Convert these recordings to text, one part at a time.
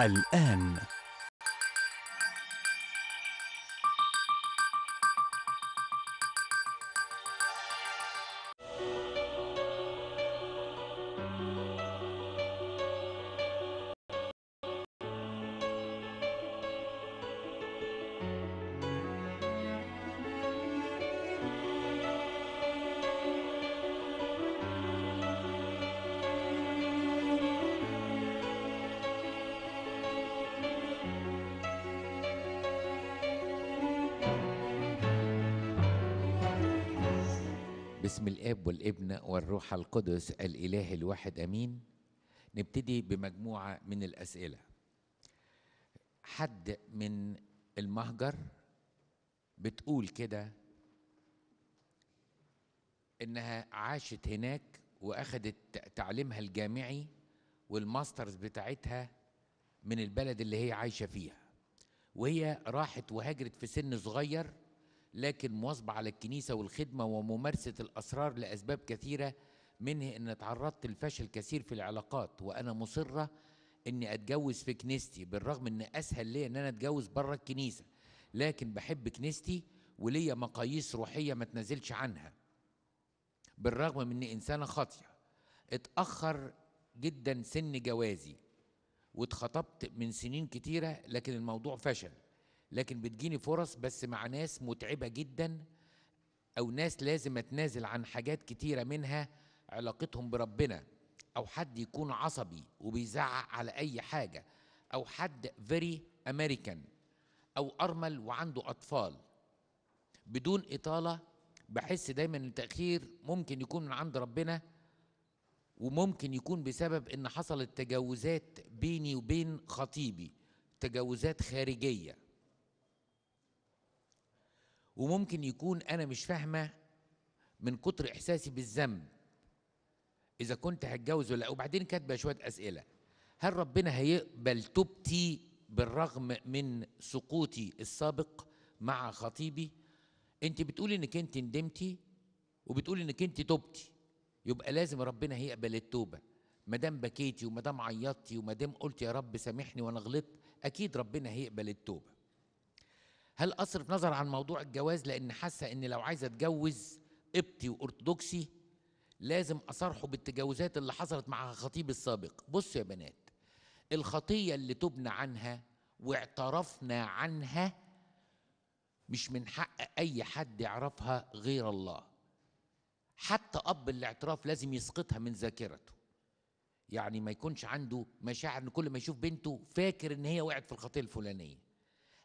الآن والروح القدس الاله الواحد امين نبتدي بمجموعه من الاسئله حد من المهجر بتقول كده انها عاشت هناك واخدت تعليمها الجامعي والماسترز بتاعتها من البلد اللي هي عايشه فيها وهي راحت وهاجرت في سن صغير لكن مواظبة على الكنيسة والخدمة وممارسة الأسرار لأسباب كثيرة منه أن تعرضت لفشل كثير في العلاقات وأنا مصرة أني أتجوز في كنيستي بالرغم أن أسهل لي أن أنا أتجوز بره الكنيسة لكن بحب كنيستي وليا مقاييس روحية ما تنزلش عنها بالرغم من أني إنسانة خاطية اتأخر جدا سن جوازي واتخطبت من سنين كتيرة لكن الموضوع فشل لكن بتجيني فرص بس مع ناس متعبة جدا أو ناس لازم أتنازل عن حاجات كتيرة منها علاقتهم بربنا أو حد يكون عصبي وبيزعق على أي حاجة أو حد فيري أمريكان أو أرمل وعنده أطفال بدون إطالة بحس دايما ان التأخير ممكن يكون من عند ربنا وممكن يكون بسبب ان حصلت تجاوزات بيني وبين خطيبي تجاوزات خارجيه وممكن يكون أنا مش فاهمة من كتر إحساسي بالذنب إذا كنت هتجوز ولا لأ وبعدين كاتبة شوية أسئلة هل ربنا هيقبل توبتي بالرغم من سقوطي السابق مع خطيبي أنت بتقولي إنك أنت ندمتي وبتقولي إنك أنت توبتي يبقى لازم ربنا هيقبل التوبة ما دام بكيتي وما دام عيطتي وما دام قلت يا رب سامحني وأنا غلطت أكيد ربنا هيقبل التوبة هل اصرف نظر عن موضوع الجواز لان حاسه ان لو عايزه اتجوز قبطي وارثوذكسي لازم اصارحه بالتجاوزات اللي حصلت مع خطيبي السابق بصوا يا بنات الخطيه اللي تبنى عنها واعترفنا عنها مش من حق اي حد يعرفها غير الله حتى اب الاعتراف لازم يسقطها من ذاكرته يعني ما يكونش عنده مشاعر ان كل ما يشوف بنته فاكر ان هي وقعت في الخطيه الفلانيه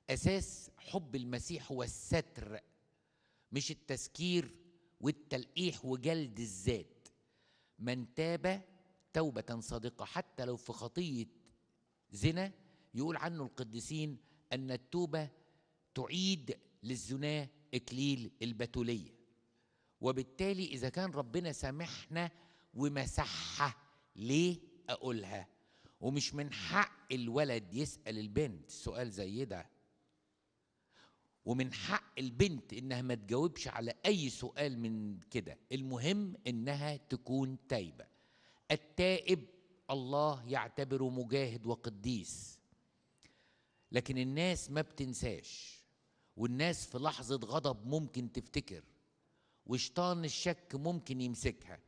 اساس حب المسيح هو الستر مش التسكير والتلقيح وجلد الذات من تاب توبه صادقه حتى لو في خطيه زنا يقول عنه القديسين ان التوبه تعيد للزناه اكليل البتوليه وبالتالي اذا كان ربنا سامحنا ومسحها ليه اقولها ومش من حق الولد يسال البنت سؤال زي ده ومن حق البنت انها ما تجاوبش على اي سؤال من كده المهم انها تكون تايبه التائب الله يعتبره مجاهد وقديس لكن الناس ما بتنساش والناس في لحظه غضب ممكن تفتكر وشيطان الشك ممكن يمسكها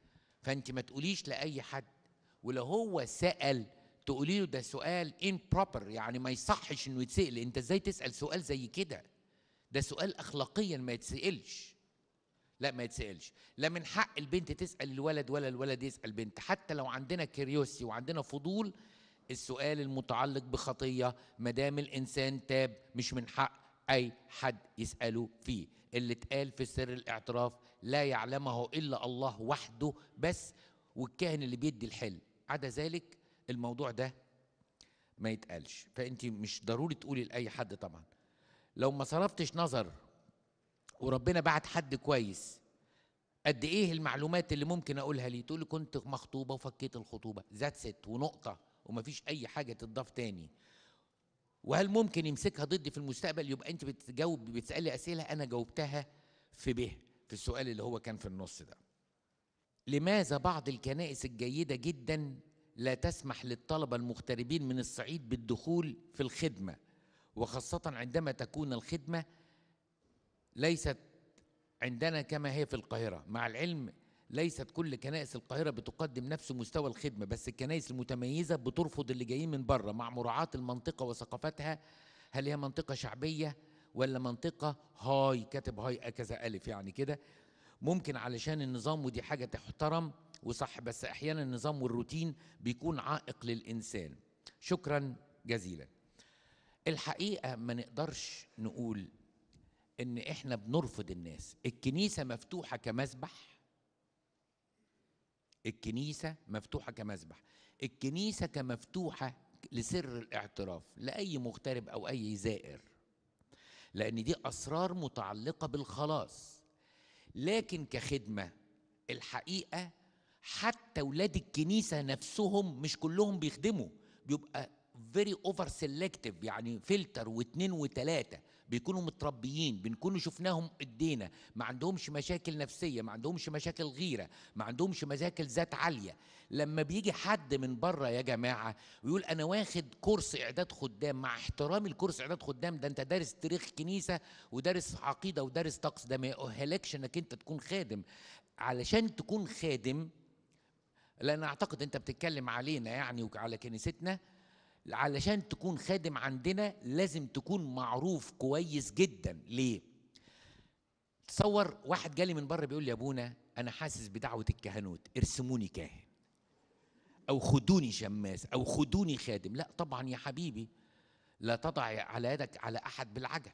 فانت ما تقوليش لاي حد ولو هو سال تقولي له ده سؤال improper يعني ما يصحش انه يتسال انت ازاي تسال سؤال زي كده ده سؤال اخلاقيا ما يتسالش لا ما يتسالش لا من حق البنت تسال الولد ولا الولد يسال البنت حتى لو عندنا كيريوسي وعندنا فضول السؤال المتعلق بخطيه ما دام الانسان تاب مش من حق اي حد يساله فيه اللي اتقال في سر الاعتراف لا يعلمه الا الله وحده بس والكاهن اللي بيدي الحل عدا ذلك الموضوع ده ما يتقالش فانت مش ضروري تقولي لاي حد طبعا لو ما صرفتش نظر وربنا بعت حد كويس قد ايه المعلومات اللي ممكن اقولها ليه تقول لي كنت مخطوبه وفكيت الخطوبه ذات ست ونقطه ومفيش اي حاجه تضاف تاني وهل ممكن يمسكها ضدي في المستقبل يبقى انت بتجاوب بتسالي اسئله انا جاوبتها في به في السؤال اللي هو كان في النص ده لماذا بعض الكنائس الجيده جدا لا تسمح للطلبه المغتربين من الصعيد بالدخول في الخدمه وخاصة عندما تكون الخدمة ليست عندنا كما هي في القاهرة مع العلم ليست كل كنائس القاهرة بتقدم نفس مستوى الخدمة بس الكنائس المتميزة بترفض اللي جايين من بره مع مراعاة المنطقة وثقافتها هل هي منطقة شعبية ولا منطقة هاي كاتب هاي كذا ألف يعني كده ممكن علشان النظام ودي حاجة تحترم وصح بس أحيانا النظام والروتين بيكون عائق للإنسان شكرا جزيلا الحقيقه ما نقدرش نقول ان احنا بنرفض الناس الكنيسه مفتوحه كمسبح الكنيسه مفتوحه كمسبح الكنيسه كمفتوحه لسر الاعتراف لاي مغترب او اي زائر لان دي اسرار متعلقه بالخلاص لكن كخدمه الحقيقه حتى ولاد الكنيسه نفسهم مش كلهم بيخدموا بيبقى فيري اوفر سيلكتيف يعني فلتر واثنين وثلاثه بيكونوا متربيين بنكون شفناهم ايدينا ما عندهمش مشاكل نفسيه ما عندهمش مشاكل غيره ما عندهمش مشاكل ذات عاليه لما بيجي حد من بره يا جماعه ويقول انا واخد كورس اعداد خدام مع احترامي لكورس اعداد خدام ده انت دارس تاريخ كنيسه ودارس عقيده ودارس طقس ده ما يؤهلكش انك انت تكون خادم علشان تكون خادم لان اعتقد انت بتتكلم علينا يعني وعلى كنيستنا علشان تكون خادم عندنا لازم تكون معروف كويس جدا ليه تصور واحد جالي من بره بيقول لي يا ابونا انا حاسس بدعوه الكهنوت ارسموني كاهن او خدوني شماس او خدوني خادم لا طبعا يا حبيبي لا تضع على يدك على احد بالعجل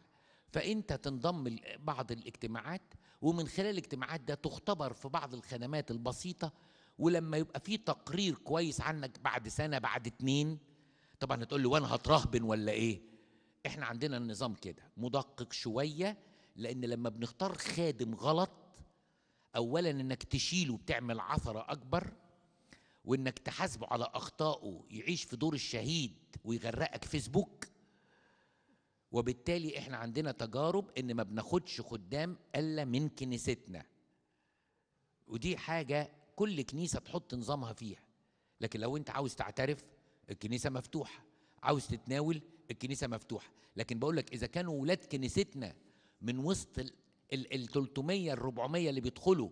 فانت تنضم لبعض الاجتماعات ومن خلال الاجتماعات ده تختبر في بعض الخدمات البسيطه ولما يبقى في تقرير كويس عنك بعد سنه بعد اتنين طبعا هتقول لي وانا هترهبن ولا ايه احنا عندنا النظام كده مدقق شويه لان لما بنختار خادم غلط اولا انك تشيله بتعمل عثره اكبر وانك تحاسبه على اخطائه يعيش في دور الشهيد ويغرقك فيسبوك وبالتالي احنا عندنا تجارب ان ما بناخدش خدام الا من كنيستنا ودي حاجه كل كنيسه تحط نظامها فيها لكن لو انت عاوز تعترف الكنيسه مفتوحه عاوز تتناول الكنيسه مفتوحه لكن بقول لك اذا كانوا ولاد كنيستنا من وسط ال 300 ال 400 اللي بيدخلوا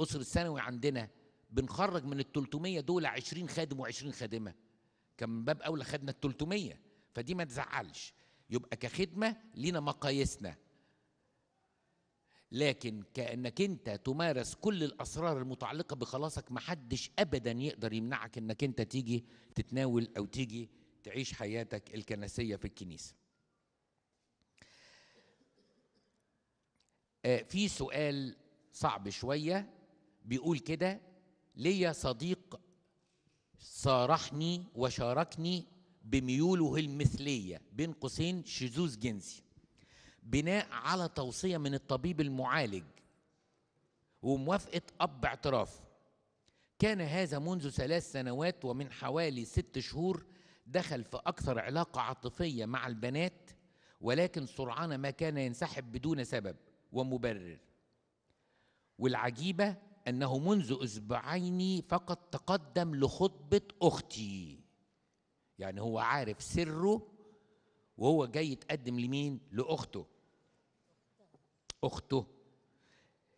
أسر الثانوي عندنا بنخرج من ال 300 دول 20 خادم و20 خادمه كان من باب اولى خدنا ال 300 فدي ما تزعلش يبقى كخدمه لينا مقاييسنا لكن كأنك أنت تمارس كل الأسرار المتعلقة بخلاصك محدش أبدا يقدر يمنعك أنك أنت تيجي تتناول أو تيجي تعيش حياتك الكنسية في الكنيسة آه، في سؤال صعب شوية بيقول كده ليا صديق صارحني وشاركني بميوله المثلية بين قوسين شذوذ جنسي بناء على توصية من الطبيب المعالج وموافقة أب اعتراف كان هذا منذ ثلاث سنوات ومن حوالي ست شهور دخل في أكثر علاقة عاطفية مع البنات ولكن سرعان ما كان ينسحب بدون سبب ومبرر والعجيبة أنه منذ أسبوعين فقط تقدم لخطبة أختي يعني هو عارف سره وهو جاي يتقدم لمين لأخته أخته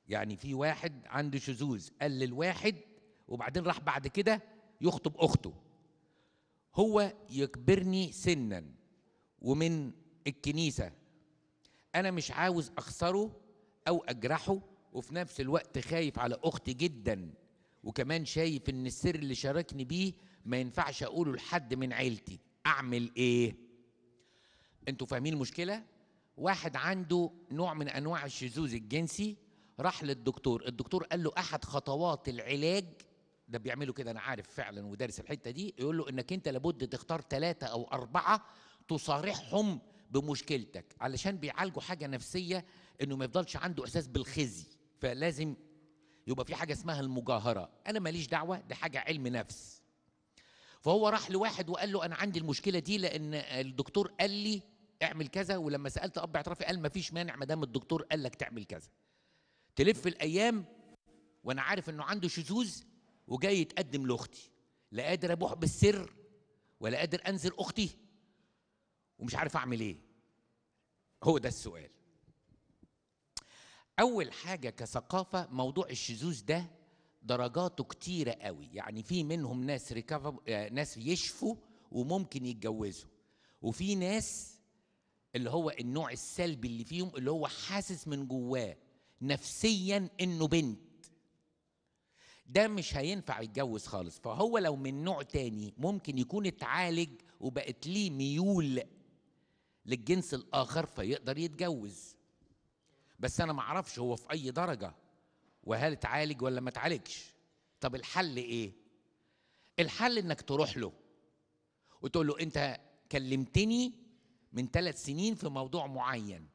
يعني في واحد عنده شذوذ قال للواحد وبعدين راح بعد كده يخطب أخته هو يكبرني سنا ومن الكنيسة أنا مش عاوز أخسره أو أجرحه وفي نفس الوقت خايف على أختي جدا وكمان شايف إن السر اللي شاركني بيه ما ينفعش أقوله لحد من عيلتي أعمل إيه؟ أنتوا فاهمين المشكلة؟ واحد عنده نوع من انواع الشذوذ الجنسي راح للدكتور الدكتور قال له احد خطوات العلاج ده بيعملوا كده انا عارف فعلا ودارس الحته دي يقول له انك انت لابد تختار ثلاثه او اربعه تصارحهم بمشكلتك علشان بيعالجوا حاجه نفسيه انه ما يفضلش عنده احساس بالخزي فلازم يبقى في حاجه اسمها المجاهره انا ماليش دعوه دي حاجه علم نفس فهو راح لواحد وقال له انا عندي المشكله دي لان الدكتور قال لي اعمل كذا ولما سالت اب اعترافي قال ما فيش مانع ما دام الدكتور قال لك تعمل كذا تلف الايام وانا عارف انه عنده شذوذ وجاي يتقدم لاختي لا قادر ابوح بالسر ولا قادر انزل اختي ومش عارف اعمل ايه هو ده السؤال اول حاجه كثقافه موضوع الشذوذ ده درجاته كتيرة قوي يعني في منهم ناس ريكفر آه، ناس يشفوا وممكن يتجوزوا وفي ناس اللي هو النوع السلبي اللي فيهم اللي هو حاسس من جواه نفسيا انه بنت ده مش هينفع يتجوز خالص فهو لو من نوع تاني ممكن يكون اتعالج وبقت ليه ميول للجنس الاخر فيقدر يتجوز بس انا معرفش هو في اي درجه وهل اتعالج ولا ما اتعالجش طب الحل ايه الحل انك تروح له وتقول له انت كلمتني من ثلاث سنين في موضوع معين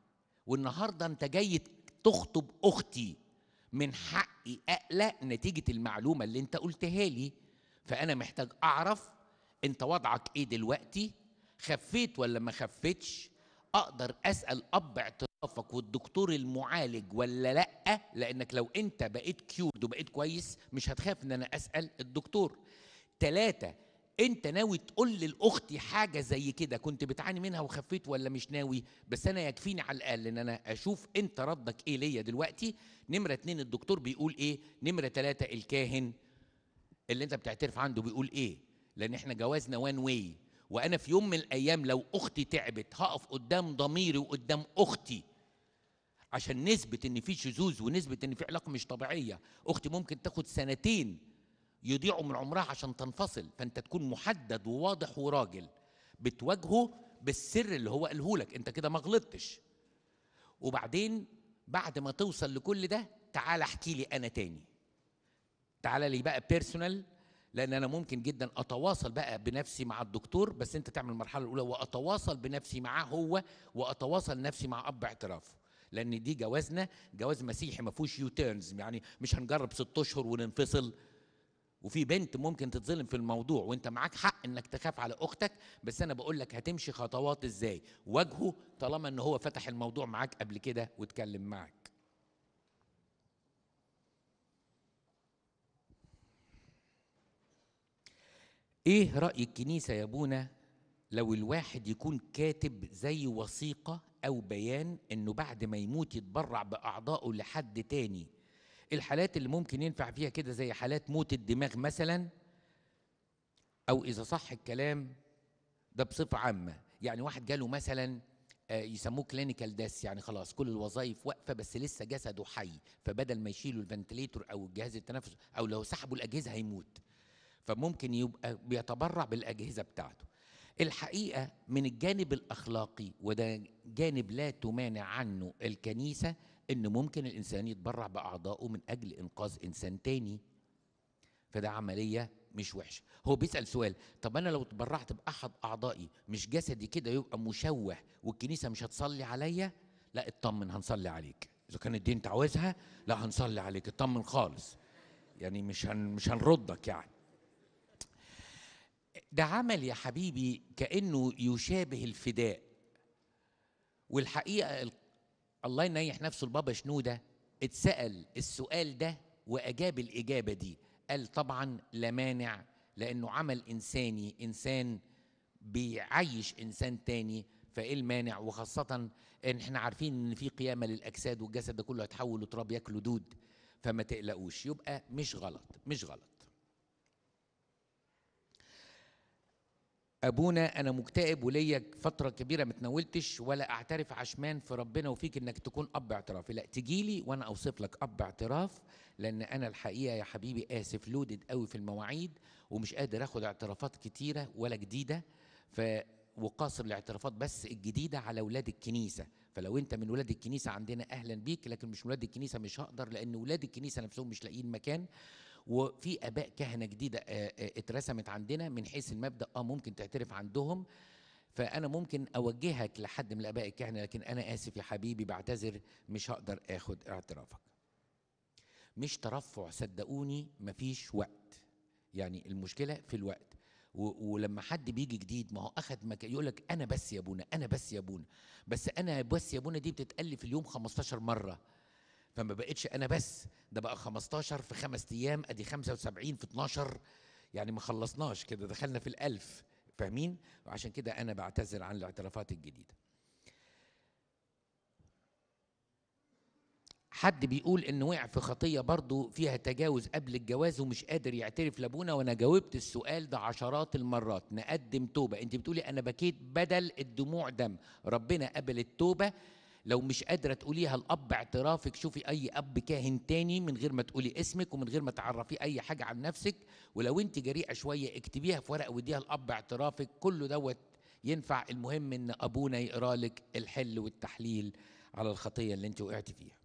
والنهارده انت جاي تخطب اختي من حقي اقلق نتيجه المعلومه اللي انت قلتها لي فانا محتاج اعرف انت وضعك ايه دلوقتي خفيت ولا ما خفتش اقدر اسال اب اعترافك والدكتور المعالج ولا لا لانك لو انت بقيت كيورد وبقيت كويس مش هتخاف ان انا اسال الدكتور ثلاثة انت ناوي تقول للاختي حاجه زي كده كنت بتعاني منها وخفيت ولا مش ناوي بس انا يكفيني على الاقل ان انا اشوف انت ردك ايه ليا دلوقتي نمره اتنين الدكتور بيقول ايه نمره تلاته الكاهن اللي انت بتعترف عنده بيقول ايه لان احنا جوازنا وان واي وانا في يوم من الايام لو اختي تعبت هقف قدام ضميري وقدام اختي عشان نثبت ان في شذوذ ونثبت ان في علاقه مش طبيعيه اختي ممكن تاخد سنتين يضيعوا من عمرها عشان تنفصل فانت تكون محدد وواضح وراجل بتواجهه بالسر اللي هو قاله لك انت كده ما غلطتش وبعدين بعد ما توصل لكل ده تعال احكي لي انا تاني تعال لي بقى بيرسونال لان انا ممكن جدا اتواصل بقى بنفسي مع الدكتور بس انت تعمل المرحله الاولى واتواصل بنفسي معاه هو واتواصل نفسي مع اب اعترافه لان دي جوازنا جواز مسيحي ما فيهوش يو تيرنز يعني مش هنجرب ست اشهر وننفصل وفي بنت ممكن تتظلم في الموضوع وانت معاك حق انك تخاف على اختك بس انا بقول لك هتمشي خطوات ازاي واجهه طالما ان هو فتح الموضوع معاك قبل كده واتكلم معاك ايه راي الكنيسه يا ابونا لو الواحد يكون كاتب زي وثيقه او بيان انه بعد ما يموت يتبرع باعضائه لحد تاني الحالات اللي ممكن ينفع فيها كده زي حالات موت الدماغ مثلا او اذا صح الكلام ده بصفه عامه يعني واحد جاله مثلا آه، يسموه كلينيكال داس يعني خلاص كل الوظائف واقفه بس لسه جسده حي فبدل ما يشيلوا الفنتليتور او الجهاز التنفس او لو سحبوا الاجهزه هيموت فممكن يبقى بيتبرع بالاجهزه بتاعته الحقيقه من الجانب الاخلاقي وده جانب لا تمانع عنه الكنيسه ان ممكن الانسان يتبرع باعضائه من اجل انقاذ انسان تاني فده عمليه مش وحشه هو بيسال سؤال طب انا لو تبرعت باحد اعضائي مش جسدي كده يبقى مشوه والكنيسه مش هتصلي عليا لا اطمن هنصلي عليك اذا كان الدين انت عاوزها لا هنصلي عليك اطمن خالص يعني مش هن مش هنردك يعني ده عمل يا حبيبي كانه يشابه الفداء والحقيقه الله ينيح نفسه البابا شنودة اتسأل السؤال ده وأجاب الإجابة دي قال طبعا لا مانع لأنه عمل إنساني إنسان بيعيش إنسان تاني فإيه المانع وخاصة إن إحنا عارفين إن في قيامة للأجساد والجسد ده كله هيتحول لتراب ياكلوا دود فما تقلقوش يبقى مش غلط مش غلط ابونا انا مكتئب وليا فتره كبيره ما تناولتش ولا اعترف عشمان في ربنا وفيك انك تكون اب اعتراف لا تجيلي وانا اوصف لك اب اعتراف لان انا الحقيقه يا حبيبي اسف لودد قوي في المواعيد ومش قادر اخد اعترافات كتيره ولا جديده ف وقاصر الاعترافات بس الجديده على ولاد الكنيسه فلو انت من ولاد الكنيسه عندنا اهلا بيك لكن مش ولاد الكنيسه مش هقدر لان ولاد الكنيسه نفسهم مش لاقيين مكان وفي اباء كهنه جديده آه، آه، اترسمت عندنا من حيث المبدا اه ممكن تعترف عندهم فانا ممكن اوجهك لحد من الاباء الكهنه لكن انا اسف يا حبيبي بعتذر مش هقدر اخد اعترافك مش ترفع صدقوني مفيش وقت يعني المشكله في الوقت ولما حد بيجي جديد ما هو اخد مكان يقول لك انا بس يا ابونا انا بس يا ابونا بس انا بس يا ابونا دي بتتقال في اليوم 15 مره فما بقتش انا بس ده بقى 15 في خمس ايام ادي 75 في 12 يعني ما خلصناش كده دخلنا في الالف فاهمين وعشان كده انا بعتذر عن الاعترافات الجديده حد بيقول ان وقع في خطيه برضه فيها تجاوز قبل الجواز ومش قادر يعترف لابونا وانا جاوبت السؤال ده عشرات المرات نقدم توبه انت بتقولي انا بكيت بدل الدموع دم ربنا قبل التوبه لو مش قادرة تقوليها الأب اعترافك شوفي أي أب كاهن تاني من غير ما تقولي اسمك ومن غير ما تعرفي أي حاجة عن نفسك ولو أنت جريئة شوية اكتبيها في ورقة واديها الأب اعترافك كله دوت ينفع المهم إن أبونا يقرالك الحل والتحليل على الخطية اللي أنت وقعت فيها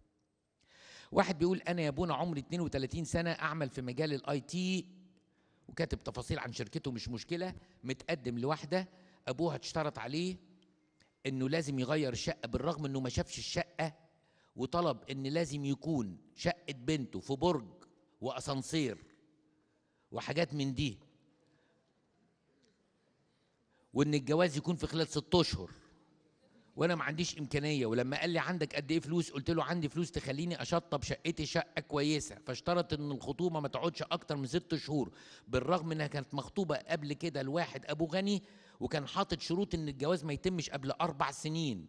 واحد بيقول أنا يا أبونا عمري 32 سنة أعمل في مجال الآي تي وكاتب تفاصيل عن شركته مش مشكلة متقدم لواحدة أبوها اشترط عليه انه لازم يغير الشقه بالرغم انه ما شافش الشقه وطلب ان لازم يكون شقه بنته في برج واسانسير وحاجات من دي وان الجواز يكون في خلال ست اشهر وانا ما عنديش امكانيه ولما قال لي عندك قد ايه فلوس قلت له عندي فلوس تخليني اشطب شقتي شقه كويسه فاشترط ان الخطوبه ما تقعدش اكتر من ست شهور بالرغم انها كانت مخطوبه قبل كده لواحد ابو غني وكان حاطط شروط ان الجواز ما يتمش قبل اربع سنين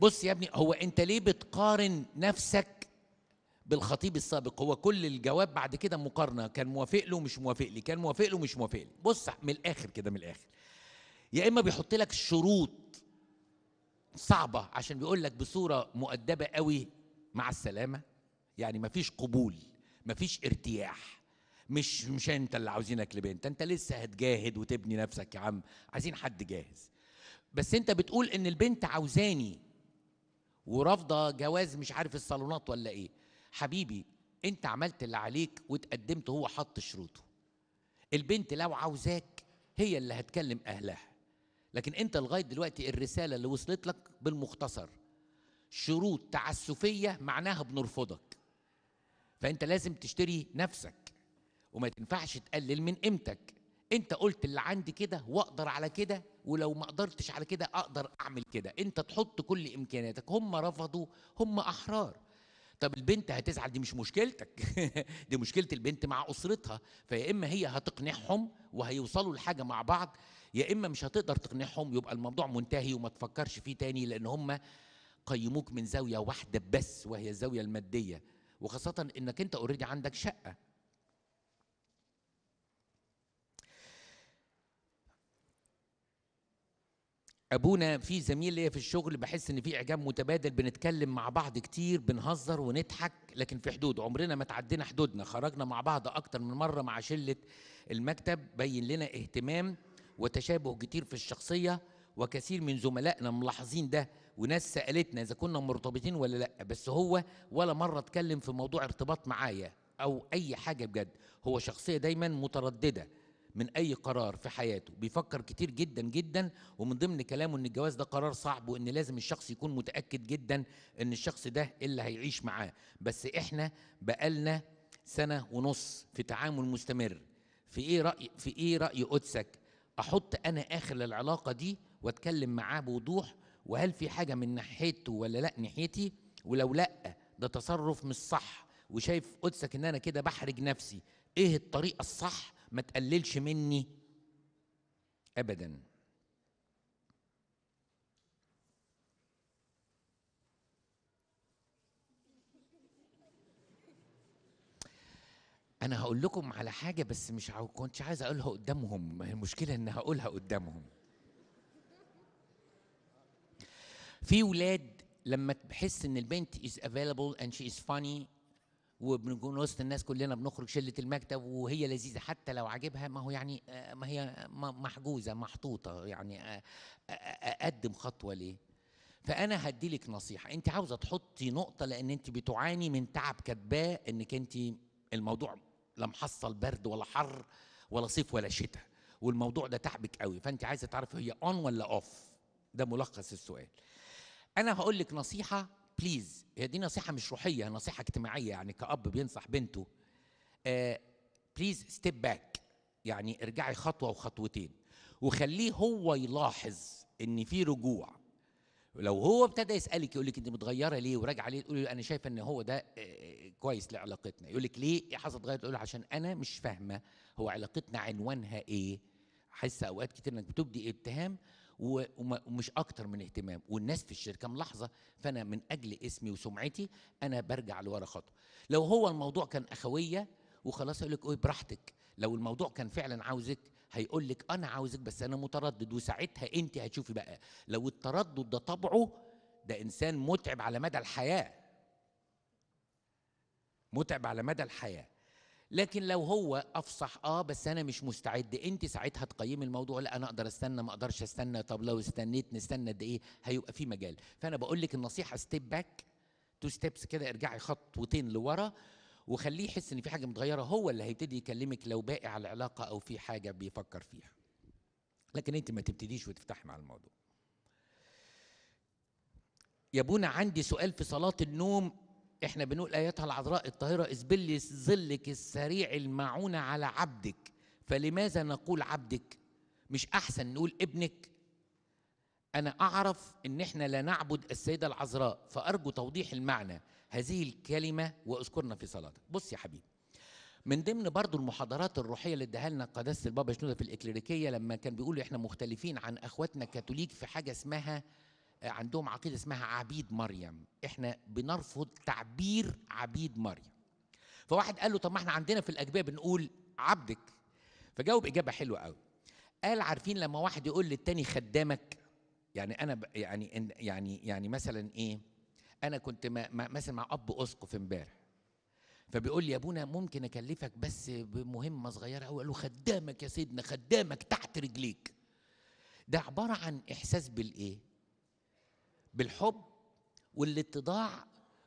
بص يا ابني هو انت ليه بتقارن نفسك بالخطيب السابق هو كل الجواب بعد كده مقارنه كان موافق له مش موافق لي كان موافق له مش موافق لي بص من الاخر كده من الاخر يا اما بيحط لك شروط صعبه عشان بيقول لك بصوره مؤدبه قوي مع السلامه يعني مفيش قبول مفيش ارتياح مش مش انت اللي عاوزينك لبنت انت لسه هتجاهد وتبني نفسك يا عم عايزين حد جاهز بس انت بتقول ان البنت عاوزاني ورافضه جواز مش عارف الصالونات ولا ايه حبيبي انت عملت اللي عليك وتقدمت هو حط شروطه البنت لو عاوزاك هي اللي هتكلم اهلها لكن انت لغايه دلوقتي الرساله اللي وصلت لك بالمختصر شروط تعسفيه معناها بنرفضك فانت لازم تشتري نفسك وما تنفعش تقلل من قيمتك انت قلت اللي عندي كده واقدر على كده ولو ما قدرتش على كده اقدر اعمل كده انت تحط كل امكانياتك هم رفضوا هم احرار طب البنت هتزعل دي مش مشكلتك دي مشكله البنت مع اسرتها فيا اما هي هتقنعهم وهيوصلوا لحاجه مع بعض يا اما مش هتقدر تقنعهم يبقى الموضوع منتهي وما تفكرش فيه تاني لان هم قيموك من زاويه واحده بس وهي الزاويه الماديه وخاصه انك انت اوريدي عندك شقه ابونا في زميل ليا في الشغل بحس ان في اعجاب متبادل بنتكلم مع بعض كتير بنهزر ونضحك لكن في حدود عمرنا ما تعدينا حدودنا خرجنا مع بعض اكتر من مره مع شله المكتب بين لنا اهتمام وتشابه كتير في الشخصيه وكثير من زملائنا ملاحظين ده وناس سالتنا اذا كنا مرتبطين ولا لا بس هو ولا مره اتكلم في موضوع ارتباط معايا او اي حاجه بجد هو شخصيه دايما متردده من اي قرار في حياته بيفكر كتير جدا جدا ومن ضمن كلامه ان الجواز ده قرار صعب وان لازم الشخص يكون متاكد جدا ان الشخص ده اللي هيعيش معاه بس احنا بقالنا سنه ونص في تعامل مستمر في ايه راي في ايه راي قدسك احط انا اخر العلاقه دي واتكلم معاه بوضوح وهل في حاجه من ناحيته ولا لا ناحيتي ولو لا ده تصرف مش صح وشايف قدسك ان انا كده بحرج نفسي ايه الطريقه الصح ما تقللش مني ابدا انا هقول لكم على حاجه بس مش كنتش عايز اقولها قدامهم المشكله ان هقولها قدامهم في ولاد لما تحس ان البنت is available and she is funny وبنكون وسط الناس كلنا بنخرج شله المكتب وهي لذيذه حتى لو عاجبها ما هو يعني ما هي محجوزه محطوطه يعني اقدم خطوه ليه؟ فانا هديلك نصيحه انت عاوزه تحطي نقطه لان انت بتعاني من تعب كتباء انك انت الموضوع لا محصل برد ولا حر ولا صيف ولا شتاء والموضوع ده تعبك قوي فانت عايزه تعرف هي اون ولا اوف ده ملخص السؤال انا هقول لك نصيحه بليز هي دي نصيحه مش روحيه نصيحه اجتماعيه يعني كاب بينصح بنته بليز ستيب باك يعني ارجعي خطوه وخطوتين وخليه هو يلاحظ ان في رجوع لو هو ابتدى يسالك يقول لك انت متغيره ليه وراجعه ليه تقول له انا شايفه ان هو ده آه، آه، كويس لعلاقتنا يقول لك ليه حصل تغير تقول له عشان انا مش فاهمه هو علاقتنا عنوانها ايه حاسه اوقات كتير انك بتبدي اتهام ومش اكتر من اهتمام والناس في الشركه ملاحظه فانا من اجل اسمي وسمعتي انا برجع لورا خطوه لو هو الموضوع كان اخويه وخلاص يقول لك ايه براحتك لو الموضوع كان فعلا عاوزك هيقول لك انا عاوزك بس انا متردد وساعتها انت هتشوفي بقى لو التردد ده طبعه ده انسان متعب على مدى الحياه متعب على مدى الحياه لكن لو هو افصح اه بس انا مش مستعد انت ساعتها تقيمي الموضوع لا انا اقدر استنى ما اقدرش استنى طب لو استنيت نستنى قد ايه هيبقى في مجال فانا بقول لك النصيحه ستيب باك تو ستيبس كده ارجعي خطوتين لورا وخليه يحس ان في حاجه متغيره هو اللي هيبتدي يكلمك لو باقي على العلاقه او في حاجه بيفكر فيها لكن انت ما تبتديش وتفتحي مع الموضوع يا بونا عندي سؤال في صلاه النوم احنا بنقول ايتها العذراء الطاهره اذبلي ظلك السريع المعونه على عبدك فلماذا نقول عبدك مش احسن نقول ابنك انا اعرف ان احنا لا نعبد السيده العذراء فارجو توضيح المعنى هذه الكلمه واذكرنا في صلاتك بص يا حبيبي من ضمن برضو المحاضرات الروحيه اللي اداها لنا قداسه البابا شنوده في الاكليريكيه لما كان بيقول احنا مختلفين عن اخواتنا الكاثوليك في حاجه اسمها عندهم عقيدة اسمها عبيد مريم احنا بنرفض تعبير عبيد مريم فواحد قال له طب ما احنا عندنا في الأجبية بنقول عبدك فجاوب إجابة حلوة قوي قال عارفين لما واحد يقول للتاني خدامك يعني أنا يعني يعني يعني مثلا إيه أنا كنت مثلا مع أب أسقف امبارح فبيقول لي يا ابونا ممكن اكلفك بس بمهمه صغيره قوي قال له خدامك يا سيدنا خدامك تحت رجليك ده عباره عن احساس بالايه بالحب والاتضاع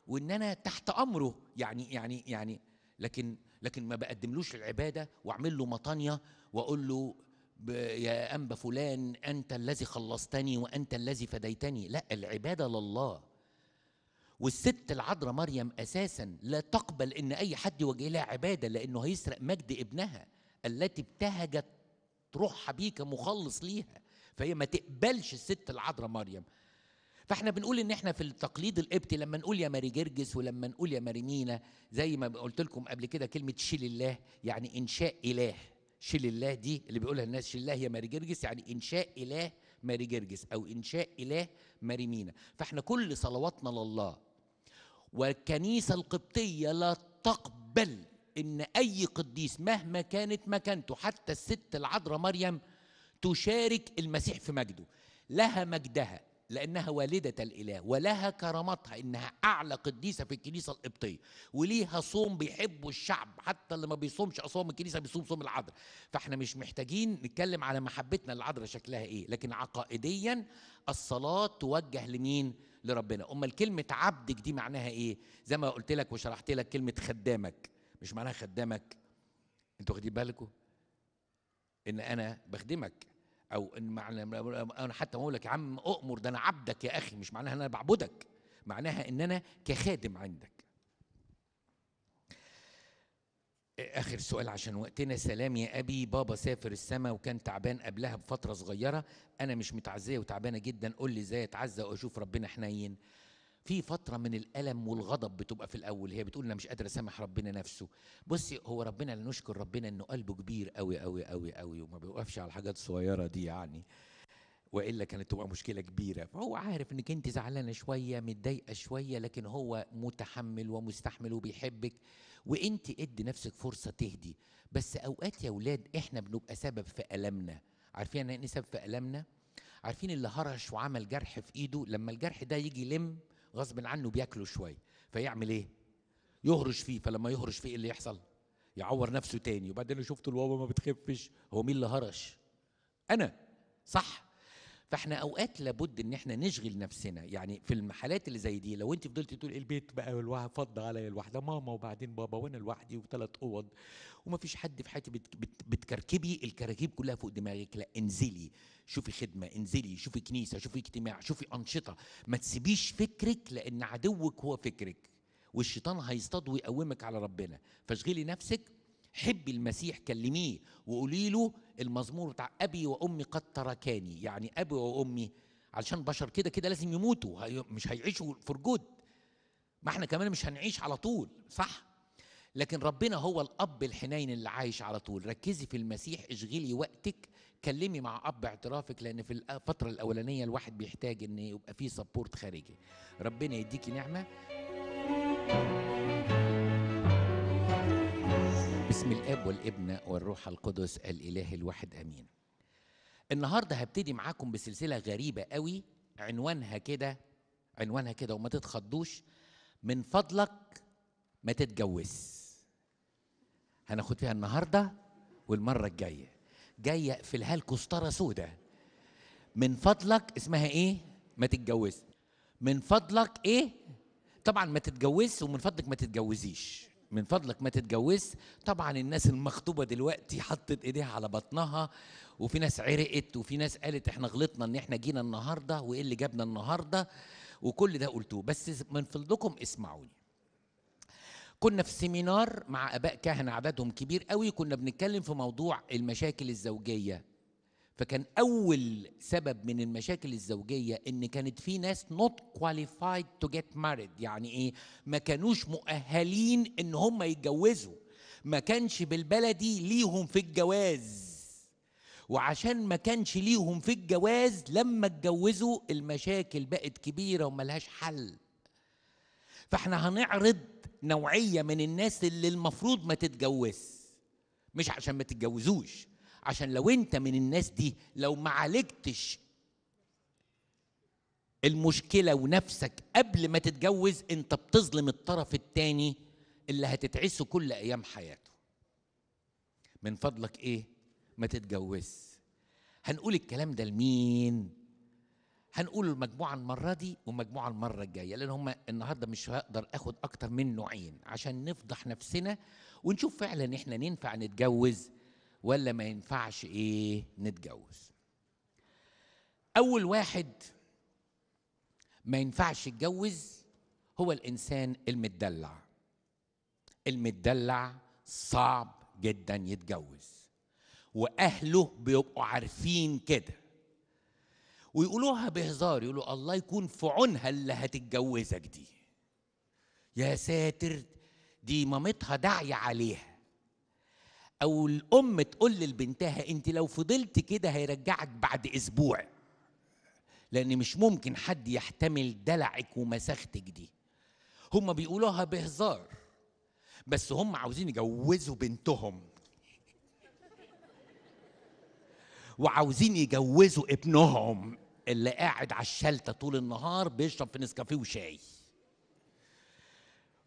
وان انا تحت امره يعني يعني يعني لكن لكن ما بقدملوش العباده واعمل له مطانيه واقول له يا انبا فلان انت الذي خلصتني وانت الذي فديتني لا العباده لله والست العذراء مريم اساسا لا تقبل ان اي حد يوجه لها عباده لانه هيسرق مجد ابنها التي ابتهجت روحها بيه كمخلص ليها فهي ما تقبلش الست العذراء مريم فاحنا بنقول ان احنا في التقليد القبطي لما نقول يا ماري جرجس ولما نقول يا ماري مينا زي ما قلت لكم قبل كده كلمه شيل الله يعني انشاء اله شيل الله دي اللي بيقولها الناس شيل الله يا ماري جرجس يعني انشاء اله ماري جرجس او انشاء اله ماري مينا فاحنا كل صلواتنا لله والكنيسه القبطيه لا تقبل ان اي قديس مهما كانت مكانته حتى الست العذراء مريم تشارك المسيح في مجده لها مجدها لأنها والدة الإله ولها كرامتها إنها أعلى قديسة في الكنيسة القبطية وليها صوم بيحبه الشعب حتى اللي ما بيصومش أصوم الكنيسة بيصوم صوم العذراء فإحنا مش محتاجين نتكلم على محبتنا للعذراء شكلها إيه لكن عقائديا الصلاة توجه لمين؟ لربنا أما كلمة عبدك دي معناها إيه؟ زي ما قلت لك وشرحت لك كلمة خدامك مش معناها خدامك أنتوا واخدين بالكم؟ إن أنا بخدمك او ان معنى انا حتى اقول لك يا عم اؤمر ده انا عبدك يا اخي مش معناها ان انا بعبدك معناها ان انا كخادم عندك اخر سؤال عشان وقتنا سلام يا ابي بابا سافر السما وكان تعبان قبلها بفتره صغيره انا مش متعزيه وتعبانه جدا قول لي ازاي اتعزى واشوف ربنا حنين في فتره من الالم والغضب بتبقى في الاول هي بتقول انا مش قادره اسامح ربنا نفسه بصي هو ربنا لنشكر ربنا انه قلبه كبير قوي قوي قوي قوي وما بيوقفش على الحاجات الصغيره دي يعني والا كانت تبقى مشكله كبيره فهو عارف انك انت زعلانه شويه متضايقه شويه لكن هو متحمل ومستحمل وبيحبك وانت ادي نفسك فرصه تهدي بس اوقات يا اولاد احنا بنبقى سبب في المنا عارفين يعني أن إيه سبب في المنا عارفين اللي هرش وعمل جرح في ايده لما الجرح ده يجي يلم غصب عنه بياكله شويه فيعمل ايه يهرش فيه فلما يهرش فيه إيه اللي يحصل يعور نفسه تاني وبعدين شفت الواو ما بتخفش هو مين اللي هرش انا صح فاحنا اوقات لابد ان احنا نشغل نفسنا يعني في الحالات اللي زي دي لو انت فضلتي تقول البيت بقى فض عليا الواحده ماما وبعدين بابا وانا لوحدي وثلاث اوض ومفيش حد في حياتي بت بت بتكركبي الكراكيب كلها فوق دماغك لا انزلي شوفي خدمه انزلي شوفي كنيسه شوفي اجتماع شوفي انشطه ما تسيبيش فكرك لان عدوك هو فكرك والشيطان هيصطاد ويقومك على ربنا فاشغلي نفسك حبي المسيح كلميه وقولي له المزمور بتاع ابي وامي قد تركاني يعني ابي وامي علشان بشر كده كده لازم يموتوا مش هيعيشوا فور جود ما احنا كمان مش هنعيش على طول صح لكن ربنا هو الاب الحنين اللي عايش على طول ركزي في المسيح اشغلي وقتك كلمي مع اب اعترافك لان في الفتره الاولانيه الواحد بيحتاج ان يبقى فيه سبورت خارجي ربنا يديكي نعمه بسم الاب والابن والروح القدس الاله الواحد امين النهارده هبتدي معاكم بسلسله غريبه قوي عنوانها كده عنوانها كده وما تتخضوش من فضلك ما تتجوز هناخد فيها النهارده والمره الجايه جايه اقفلها لكم ستاره سودة من فضلك اسمها ايه ما تتجوز من فضلك ايه طبعا ما تتجوزش ومن فضلك ما تتجوزيش من فضلك ما تتجوزش طبعا الناس المخطوبه دلوقتي حطت ايديها على بطنها وفي ناس عرقت وفي ناس قالت احنا غلطنا ان احنا جينا النهارده وايه اللي جابنا النهارده وكل ده قلتوه بس من فضلكم اسمعوني كنا في سيمينار مع اباء كهنه عددهم كبير قوي كنا بنتكلم في موضوع المشاكل الزوجيه فكان اول سبب من المشاكل الزوجيه ان كانت في ناس not qualified to get married يعني ايه ما كانوش مؤهلين ان هم يتجوزوا ما كانش بالبلدي ليهم في الجواز وعشان ما كانش ليهم في الجواز لما اتجوزوا المشاكل بقت كبيره وملهاش حل فاحنا هنعرض نوعيه من الناس اللي المفروض ما تتجوز مش عشان ما تتجوزوش عشان لو انت من الناس دي لو ما عالجتش المشكلة ونفسك قبل ما تتجوز انت بتظلم الطرف الثاني اللي هتتعسه كل ايام حياته من فضلك ايه ما تتجوز هنقول الكلام ده لمين هنقول المجموعة المرة دي ومجموعة المرة الجاية لأن هما النهاردة مش هقدر أخد أكتر من نوعين عشان نفضح نفسنا ونشوف فعلا إحنا ننفع نتجوز ولا ما ينفعش ايه نتجوز اول واحد ما ينفعش يتجوز هو الانسان المدلع المدلع صعب جدا يتجوز واهله بيبقوا عارفين كده ويقولوها بهزار يقولوا الله يكون في عونها اللي هتتجوزك دي يا ساتر دي مامتها داعيه عليها او الام تقول لبنتها انت لو فضلت كده هيرجعك بعد اسبوع لان مش ممكن حد يحتمل دلعك ومساختك دي هم بيقولوها بهزار بس هم عاوزين يجوزوا بنتهم وعاوزين يجوزوا ابنهم اللي قاعد على الشلتة طول النهار بيشرب في نسكافيه وشاي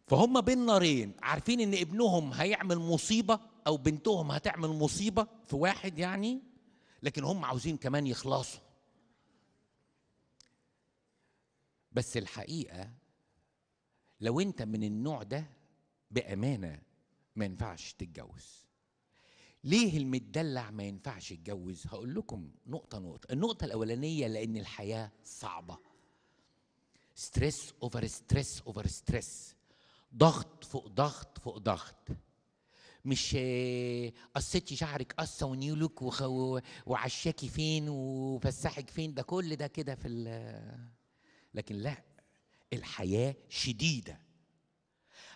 فهم بين نارين عارفين ان ابنهم هيعمل مصيبه او بنتهم هتعمل مصيبه في واحد يعني لكن هم عاوزين كمان يخلصوا بس الحقيقه لو انت من النوع ده بامانه ما ينفعش تتجوز ليه المدلع ما ينفعش يتجوز هقول لكم نقطه نقطه النقطه الاولانيه لان الحياه صعبه ستريس اوفر ستريس اوفر ستريس ضغط فوق ضغط فوق ضغط مش آه، قصتي شعرك قصه ونيولك وعشاكي فين وفسحك فين ده كل ده كده في لكن لا الحياه شديده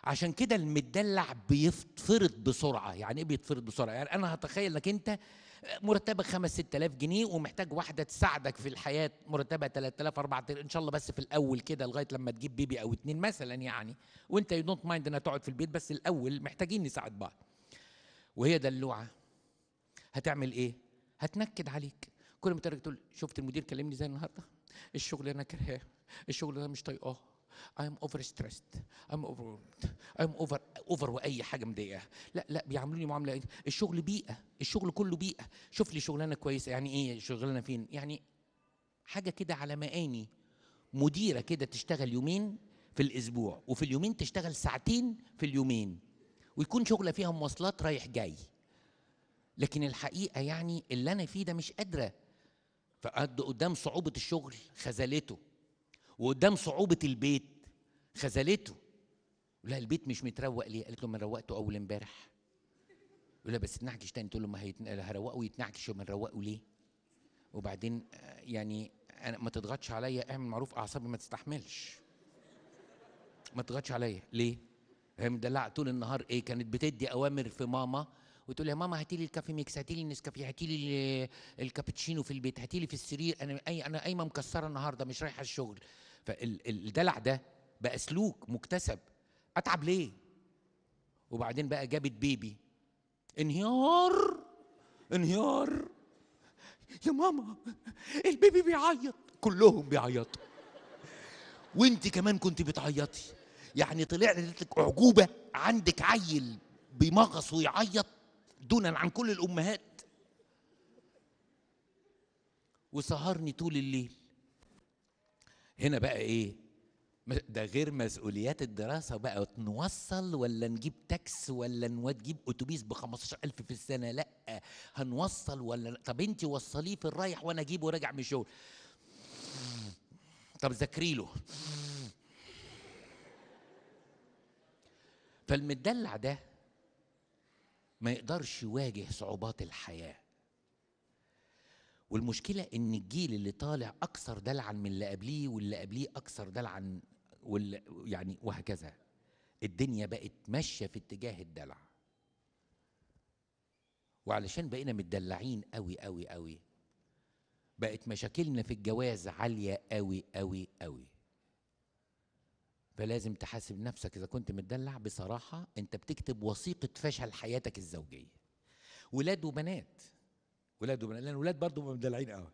عشان كده المدلع بيفرط بسرعه يعني ايه بيتفرط بسرعه يعني انا هتخيل انك انت مرتبك 5 6000 جنيه ومحتاج واحده تساعدك في الحياه مرتبها 3000 4000 ان شاء الله بس في الاول كده لغايه لما تجيب بيبي او اتنين مثلا يعني وانت يو دونت مايند انها تقعد في البيت بس الاول محتاجين نساعد بعض وهي دلوعه هتعمل ايه هتنكد عليك كل ما ترجع تقول شفت المدير كلمني زي النهارده الشغل انا كرهاه الشغل ده مش طايقاه I'm stressed I'm overwhelmed I'm over over واي حاجه مضايقه لا لا بيعاملوني معامله الشغل بيئه الشغل كله بيئه شوف لي شغلانه كويسه يعني ايه شغلانه فين يعني حاجه كده على مقاني مديره كده تشتغل يومين في الاسبوع وفي اليومين تشتغل ساعتين في اليومين ويكون شغله فيها مواصلات رايح جاي لكن الحقيقه يعني اللي انا فيه ده مش قادره فقد قدام صعوبه الشغل خذلته وقدام صعوبة البيت خذلته لا البيت مش متروق ليه؟ قالت له ما روقته أول امبارح يقول لها بس اتنعكش تاني تقول له ما هروقه يتنعكش وما نروقه ليه؟ وبعدين آه، يعني أنا ما تضغطش عليا اعمل معروف أعصابي ما تستحملش ما تضغطش عليا ليه؟ هي مدلعة طول النهار إيه؟ كانت بتدي أوامر في ماما وتقول لي يا ماما هاتي لي الكافي ميكس هاتي لي النسكافيه هاتي لي الكابتشينو في البيت هاتي لي في السرير انا اي انا قايمه مكسره النهارده مش رايحه الشغل فالدلع ده بقى سلوك مكتسب اتعب ليه وبعدين بقى جابت بيبي انهيار انهيار يا ماما البيبي بيعيط كلهم بيعيطوا وانت كمان كنت بتعيطي يعني طلع لك اعجوبه عندك عيل بيمغص ويعيط دونا عن كل الامهات وسهرني طول الليل هنا بقى ايه ده غير مسؤوليات الدراسه بقى نوصل ولا نجيب تاكس ولا نجيب اتوبيس ب 15000 في السنه لا هنوصل ولا طب انت وصليه في الرايح وانا اجيبه راجع من الشغل طب ذاكري له فالمدلع ده ما يقدرش يواجه صعوبات الحياه والمشكله ان الجيل اللي طالع اكثر دلعا من اللي قبليه واللي قبليه اكثر دلعا واللي يعني وهكذا الدنيا بقت ماشيه في اتجاه الدلع وعلشان بقينا متدلعين قوي قوي قوي بقت مشاكلنا في الجواز عاليه قوي قوي قوي فلازم تحاسب نفسك اذا كنت متدلع بصراحه انت بتكتب وثيقه فشل حياتك الزوجيه ولاد وبنات ولاده من لان الولاد برضه مدلعين قوي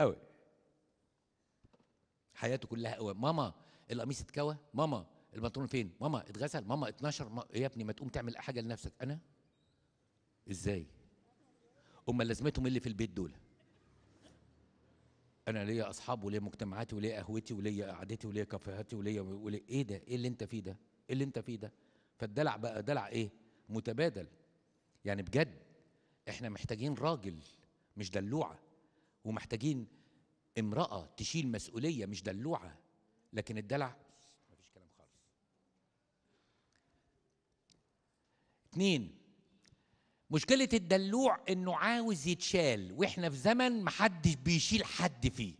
قوي حياته كلها قوي ماما القميص اتكوى ماما البنطلون فين ماما اتغسل ماما اتنشر ما... يا ابني ما تقوم تعمل حاجه لنفسك انا ازاي هم لازمتهم اللي في البيت دول انا ليا اصحاب وليا مجتمعاتي وليا قهوتي وليا قعدتي وليا كافيهاتي وليا ولي... ايه ده ايه اللي انت فيه ده ايه اللي انت فيه ده فالدلع بقى دلع ايه متبادل يعني بجد احنا محتاجين راجل مش دلوعه ومحتاجين امراه تشيل مسؤوليه مش دلوعه لكن الدلع مفيش كلام خالص اتنين مشكلة الدلوع انه عاوز يتشال واحنا في زمن محدش بيشيل حد فيه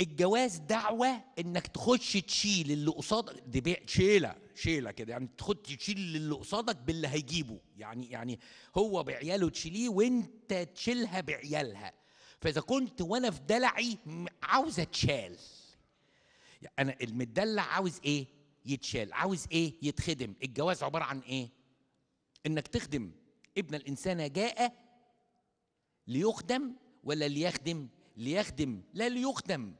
الجواز دعوة انك تخش تشيل اللي قصادك دي بيع شيلة شيلة كده يعني تخش تشيل اللي قصادك باللي هيجيبه يعني يعني هو بعياله تشيليه وانت تشيلها بعيالها فاذا كنت وانا في دلعي عاوز اتشال يعني انا المدلع عاوز ايه يتشال عاوز ايه يتخدم الجواز عبارة عن ايه انك تخدم ابن الانسان جاء ليخدم ولا ليخدم ليخدم لا ليخدم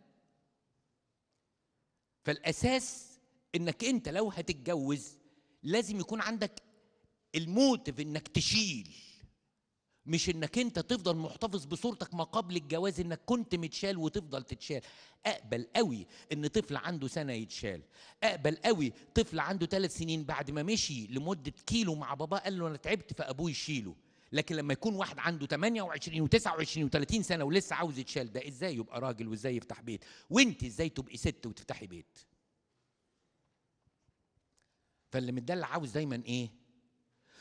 فالاساس انك انت لو هتتجوز لازم يكون عندك الموتيف انك تشيل مش انك انت تفضل محتفظ بصورتك ما قبل الجواز انك كنت متشال وتفضل تتشال اقبل قوي ان طفل عنده سنه يتشال اقبل قوي طفل عنده ثلاث سنين بعد ما مشي لمده كيلو مع باباه قال له انا تعبت فابوه يشيله لكن لما يكون واحد عنده 28 و29 و30 سنه ولسه عاوز يتشال ده ازاي يبقى راجل وازاي يفتح بيت وانت ازاي تبقي ست وتفتحي بيت فاللي متدلع عاوز دايما ايه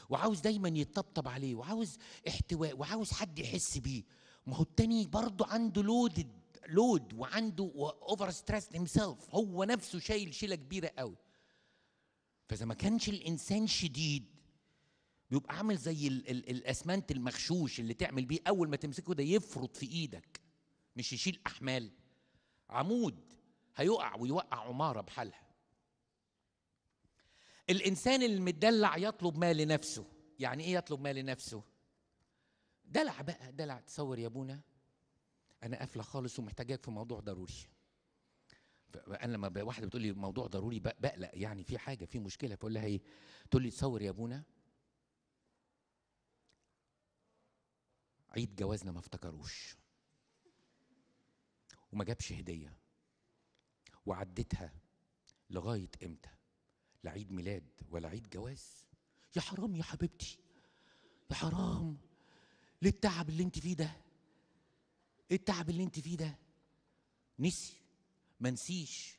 وعاوز دايما يطبطب عليه وعاوز احتواء وعاوز حد يحس بيه ما هو التاني برضه عنده لودد لود وعنده اوفر ستريس هيمسيلف هو نفسه شايل شيله كبيره قوي فاذا ما كانش الانسان شديد بيبقى عامل زي الـ الـ الاسمنت المغشوش اللي تعمل بيه اول ما تمسكه ده يفرط في ايدك مش يشيل احمال عمود هيقع ويوقع عماره بحالها الانسان المدلع يطلب ما لنفسه يعني ايه يطلب ما لنفسه دلع بقى دلع تصور يا ابونا انا قافله خالص ومحتاجاك في موضوع ضروري انا لما واحده بتقول لي موضوع ضروري بقلق يعني في حاجه في مشكله بقول لها ايه تقول لي تصور يا ابونا عيد جوازنا ما افتكروش وما جابش هدية وعدتها لغاية امتى لا عيد ميلاد ولا عيد جواز يا حرام يا حبيبتي يا حرام ليه التعب اللي انت فيه ده ايه التعب اللي انت فيه ده نسي ما نسيش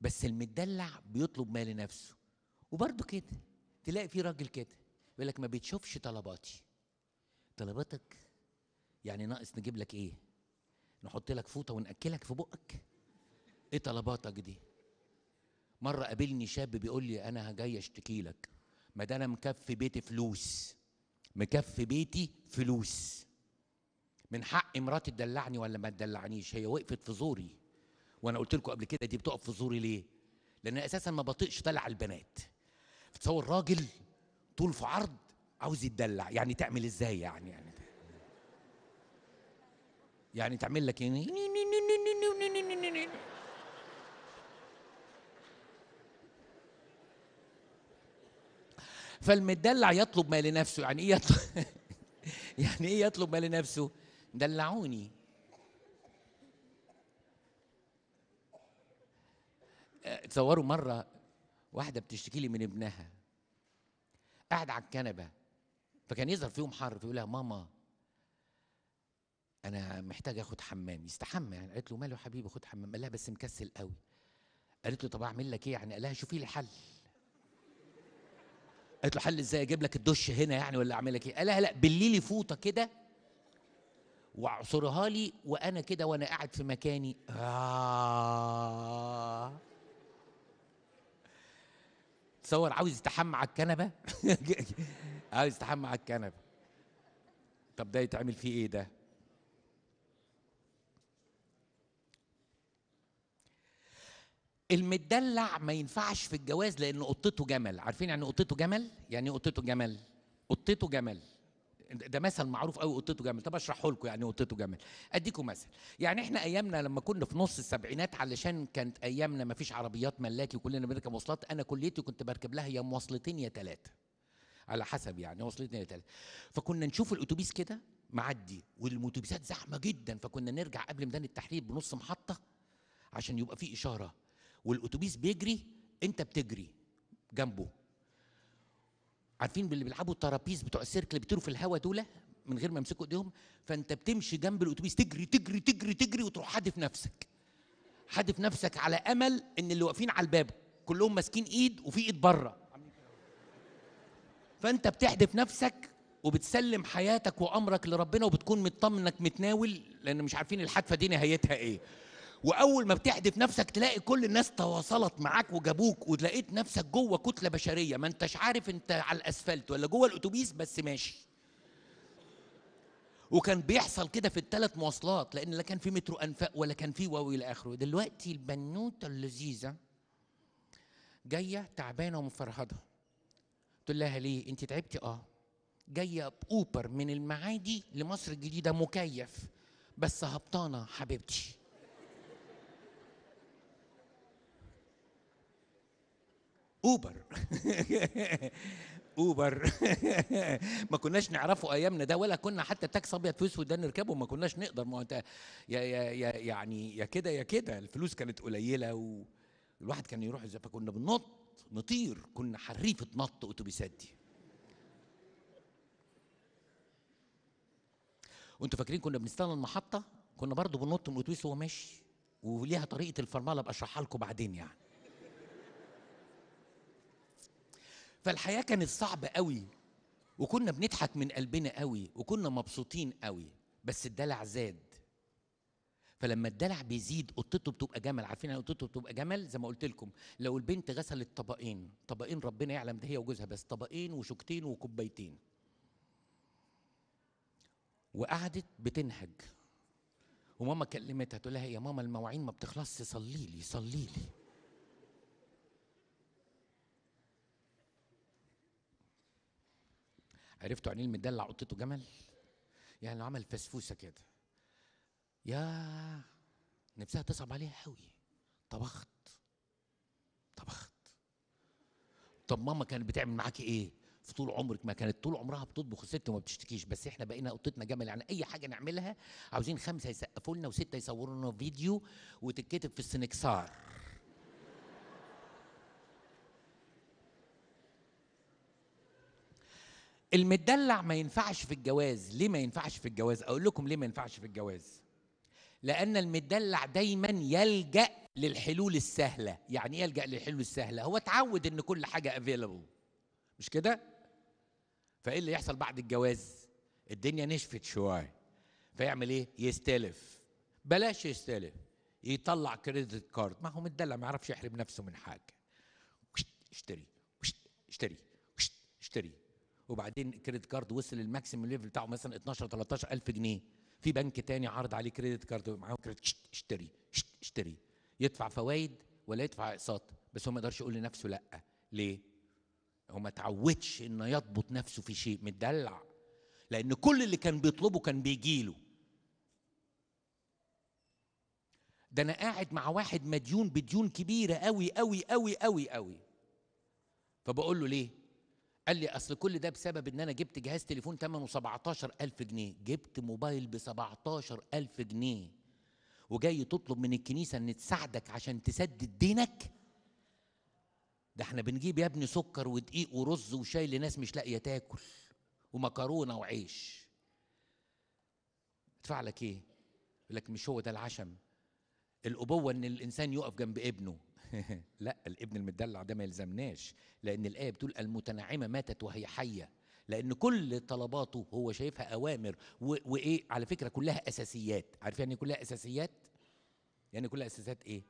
بس المدلع بيطلب مال نفسه وبرضه كده تلاقي في راجل كده يقول لك ما بتشوفش طلباتي طلباتك يعني ناقص نجيب لك ايه نحط لك فوطه وناكلك في بقك ايه طلباتك دي مره قابلني شاب بيقول لي انا جاي اشتكي لك ما ده انا مكفي بيتي فلوس مكفي بيتي فلوس من حق مراتي تدلعني ولا ما تدلعنيش هي وقفت في زوري وانا قلت لكم قبل كده دي بتقف في زوري ليه لان اساسا ما بطيقش دلع البنات تصور راجل طول في عرض عاوز يتدلع يعني تعمل ازاي يعني يعني يعني تعمل لك إيه؟ فالمدلع يطلب ما لنفسه يعني ايه يطلب يعني ايه يطلب ما لنفسه دلعوني تصوروا مره واحده بتشتكي لي من ابنها قاعد على الكنبه فكان يظهر في يوم حر فيقول لها ماما انا محتاج اخد حمام يستحمى يعني قالت له ماله يا حبيبي خد حمام قال لها بس مكسل قوي قالت له طب اعمل لك ايه يعني قال لها شوفي لي حل قالت له حل ازاي اجيب لك الدش هنا يعني ولا اعمل لك ايه قال لها لا بالليل فوطه كده واعصرها لي وانا كده وانا قاعد في مكاني آه. تصور عاوز يتحمى على الكنبه عايز يستحمى على الكنبه طب ده يتعمل فيه ايه ده المدلع ما ينفعش في الجواز لان قطته جمل عارفين يعني قطته جمل يعني قطته جمل قطته جمل ده مثل معروف قوي قطته جمل طب اشرحه لكم يعني قطته جمل اديكم مثل يعني احنا ايامنا لما كنا في نص السبعينات علشان كانت ايامنا ما فيش عربيات ملاكي وكلنا بنركب مواصلات انا كليتي كنت بركب لها يا مواصلتين يا ثلاثه على حسب يعني وصلتني لثلاثه فكنا نشوف الاتوبيس كده معدي والموتوبيسات زحمه جدا فكنا نرجع قبل ميدان التحرير بنص محطه عشان يبقى في اشاره والاتوبيس بيجري انت بتجري جنبه عارفين اللي بيلعبوا الترابيز بتوع السيرك اللي بيطيروا في الهواء دول من غير ما يمسكوا ايديهم فانت بتمشي جنب الاتوبيس تجري تجري تجري تجري وتروح حادف نفسك حادف نفسك على امل ان اللي واقفين على الباب كلهم ماسكين ايد وفي ايد بره فانت بتحدف نفسك وبتسلم حياتك وامرك لربنا وبتكون مطمن انك متناول لان مش عارفين الحدفه دي نهايتها ايه واول ما بتحدف نفسك تلاقي كل الناس تواصلت معاك وجابوك ولقيت نفسك جوه كتله بشريه ما انتش عارف انت على الاسفلت ولا جوه الاتوبيس بس ماشي وكان بيحصل كده في الثلاث مواصلات لان لا كان في مترو انفاق ولا كان في واو الى اخره دلوقتي البنوته اللذيذه جايه تعبانه ومفرهده تقول لها ليه انت تعبتي اه جايه باوبر من المعادي لمصر الجديده مكيف بس هبطانه حبيبتي اوبر اوبر ما كناش نعرفه ايامنا ده ولا كنا حتى تاكس ابيض في اسود ده نركبه ما كناش نقدر ما انت يا يا يعني يا كده يا كده الفلوس كانت قليله والواحد كان يروح فكنا بننط نطير كنا حريفة نط أتوبيسات دي وانتوا فاكرين كنا بنستنى المحطة كنا برضو بننط من الأتوبيس وهو ماشي وليها طريقة الفرملة اشرحها لكم بعدين يعني فالحياة كانت صعبة قوي وكنا بنضحك من قلبنا قوي وكنا مبسوطين قوي بس الدلع زاد فلما الدلع بيزيد قطته بتبقى جمل عارفين يعني قطته بتبقى جمل زي ما قلت لكم لو البنت غسلت طبقين طبقين ربنا يعلم ده هي وجوزها بس طبقين وشوكتين وكوبايتين وقعدت بتنهج وماما كلمتها تقول لها يا ماما المواعين ما بتخلصش صلي لي صلي لي عرفتوا يعني المدلع قطته جمل يعني لو عمل فسفوسه كده يا نفسها تصعب عليها قوي طبخت طبخت طب ماما كانت بتعمل معاكي ايه في طول عمرك ما كانت طول عمرها بتطبخ الست وما بتشتكيش بس احنا بقينا قطتنا جمل يعني اي حاجه نعملها عاوزين خمسه يسقفوا لنا وسته يصوروا لنا فيديو وتتكتب في السنكسار المدلع ما ينفعش في الجواز ليه ما ينفعش في الجواز اقول لكم ليه ما ينفعش في الجواز لأن المدلع دايما يلجأ للحلول السهلة يعني إيه يلجأ للحلول السهلة هو اتعود إن كل حاجة available مش كده فإيه اللي يحصل بعد الجواز الدنيا نشفت شوية فيعمل إيه يستلف بلاش يستلف يطلع كريدت كارد ما هو مدلع ما يعرفش يحرم نفسه من حاجة اشتري اشتري اشتري وبعدين الكريدت كارد وصل للماكسيمم ليفل بتاعه مثلا 12 13 ألف جنيه في بنك تاني عرض عليه كريدت كارد معاه كريدت اشتري اشتري يدفع فوائد ولا يدفع اقساط بس هو ما يقدرش يقول لنفسه لا ليه هو ما اتعودش انه يضبط نفسه في شيء متدلع لان كل اللي كان بيطلبه كان بيجيله ده انا قاعد مع واحد مديون بديون كبيره قوي قوي قوي قوي قوي فبقول له ليه قال لي اصل كل ده بسبب ان انا جبت جهاز تليفون ثمنه 17000 جنيه جبت موبايل ب 17000 جنيه وجاي تطلب من الكنيسه ان تساعدك عشان تسدد دينك ده احنا بنجيب يا ابني سكر ودقيق ورز وشاي لناس مش لاقيه تاكل ومكرونه وعيش ادفع لك ايه يقول لك مش هو ده العشم الابوه ان الانسان يقف جنب ابنه لا الابن المدلع ده ما يلزمناش لان الايه بتقول المتنعمه ماتت وهي حيه لان كل طلباته هو شايفها اوامر وايه على فكره كلها اساسيات عارف يعني إيه كلها اساسيات يعني كلها اساسيات ايه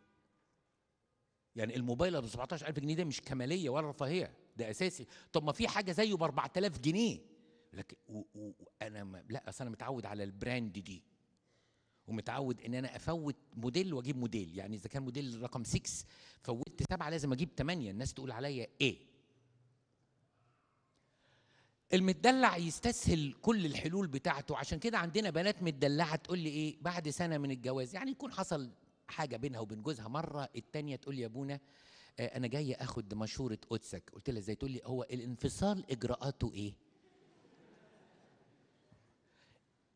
يعني الموبايل ب 17000 جنيه ده مش كماليه ولا رفاهيه ده اساسي طب ما في حاجه زيه ب 4000 جنيه لكن انا لا اصل انا متعود على البراند دي ومتعود ان انا افوت موديل واجيب موديل يعني اذا كان موديل رقم 6 فوتت سبعه لازم اجيب 8 الناس تقول عليا ايه المدلع يستسهل كل الحلول بتاعته عشان كده عندنا بنات مدلعه تقول لي ايه بعد سنه من الجواز يعني يكون حصل حاجه بينها وبين جوزها مره الثانيه تقول لي يا ابونا آه، انا جاي اخد مشوره قدسك قلت لها ازاي تقول لي هو الانفصال اجراءاته ايه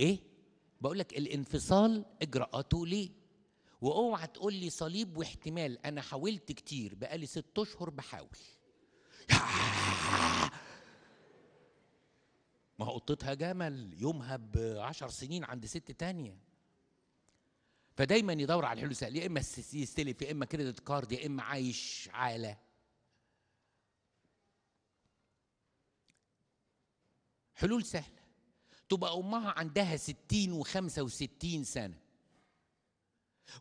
ايه بقول لك الانفصال اجراءاته ليه واوعى تقول لي صليب واحتمال انا حاولت كتير بقالي ست اشهر بحاول ما هو قطتها جمل يومها بعشر سنين عند ست تانية فدايما يدور على الحلول يا اما يستلف يا اما كريدت كارد يا اما عايش عاله حلول سهله تبقى امها عندها 60 و65 سنه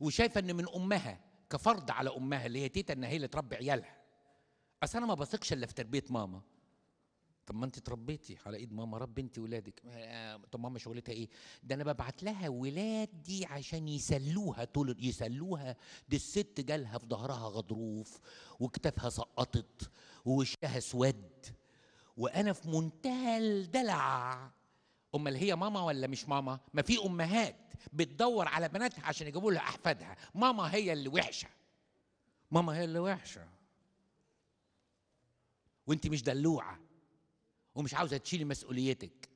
وشايفه ان من امها كفرض على امها اللي هي تيتا ان هي اللي تربي عيالها اصل انا ما بثقش الا في تربيه ماما طب ما انت اتربيتي على ايد ماما رب انت ولادك آه، طب ماما شغلتها ايه ده انا ببعت لها ولادي عشان يسلوها طول يسلوها دي الست جالها في ظهرها غضروف وكتافها سقطت ووشها اسود وانا في منتهى الدلع امال هي ماما ولا مش ماما ما في امهات بتدور على بناتها عشان يجيبوا لها احفادها ماما هي اللي وحشه ماما هي اللي وحشه وانت مش دلوعه ومش عاوزه تشيلي مسؤوليتك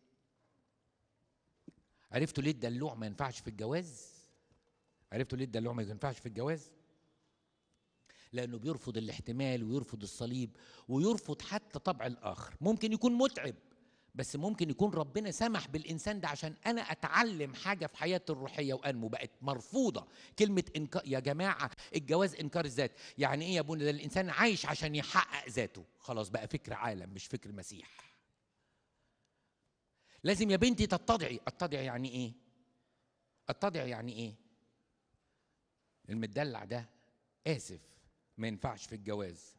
عرفتوا ليه الدلوع ما ينفعش في الجواز عرفتوا ليه الدلوع ما ينفعش في الجواز لانه بيرفض الاحتمال ويرفض الصليب ويرفض حتى طبع الاخر ممكن يكون متعب بس ممكن يكون ربنا سمح بالانسان ده عشان انا اتعلم حاجه في حياتي الروحيه وانمو بقت مرفوضه كلمه إنك... يا جماعه الجواز انكار الذات يعني ايه يا ابونا ده الانسان عايش عشان يحقق ذاته خلاص بقى فكر عالم مش فكر مسيح لازم يا بنتي تتضعي اتضعي يعني ايه اتضعي يعني ايه المدلع ده اسف ما ينفعش في الجواز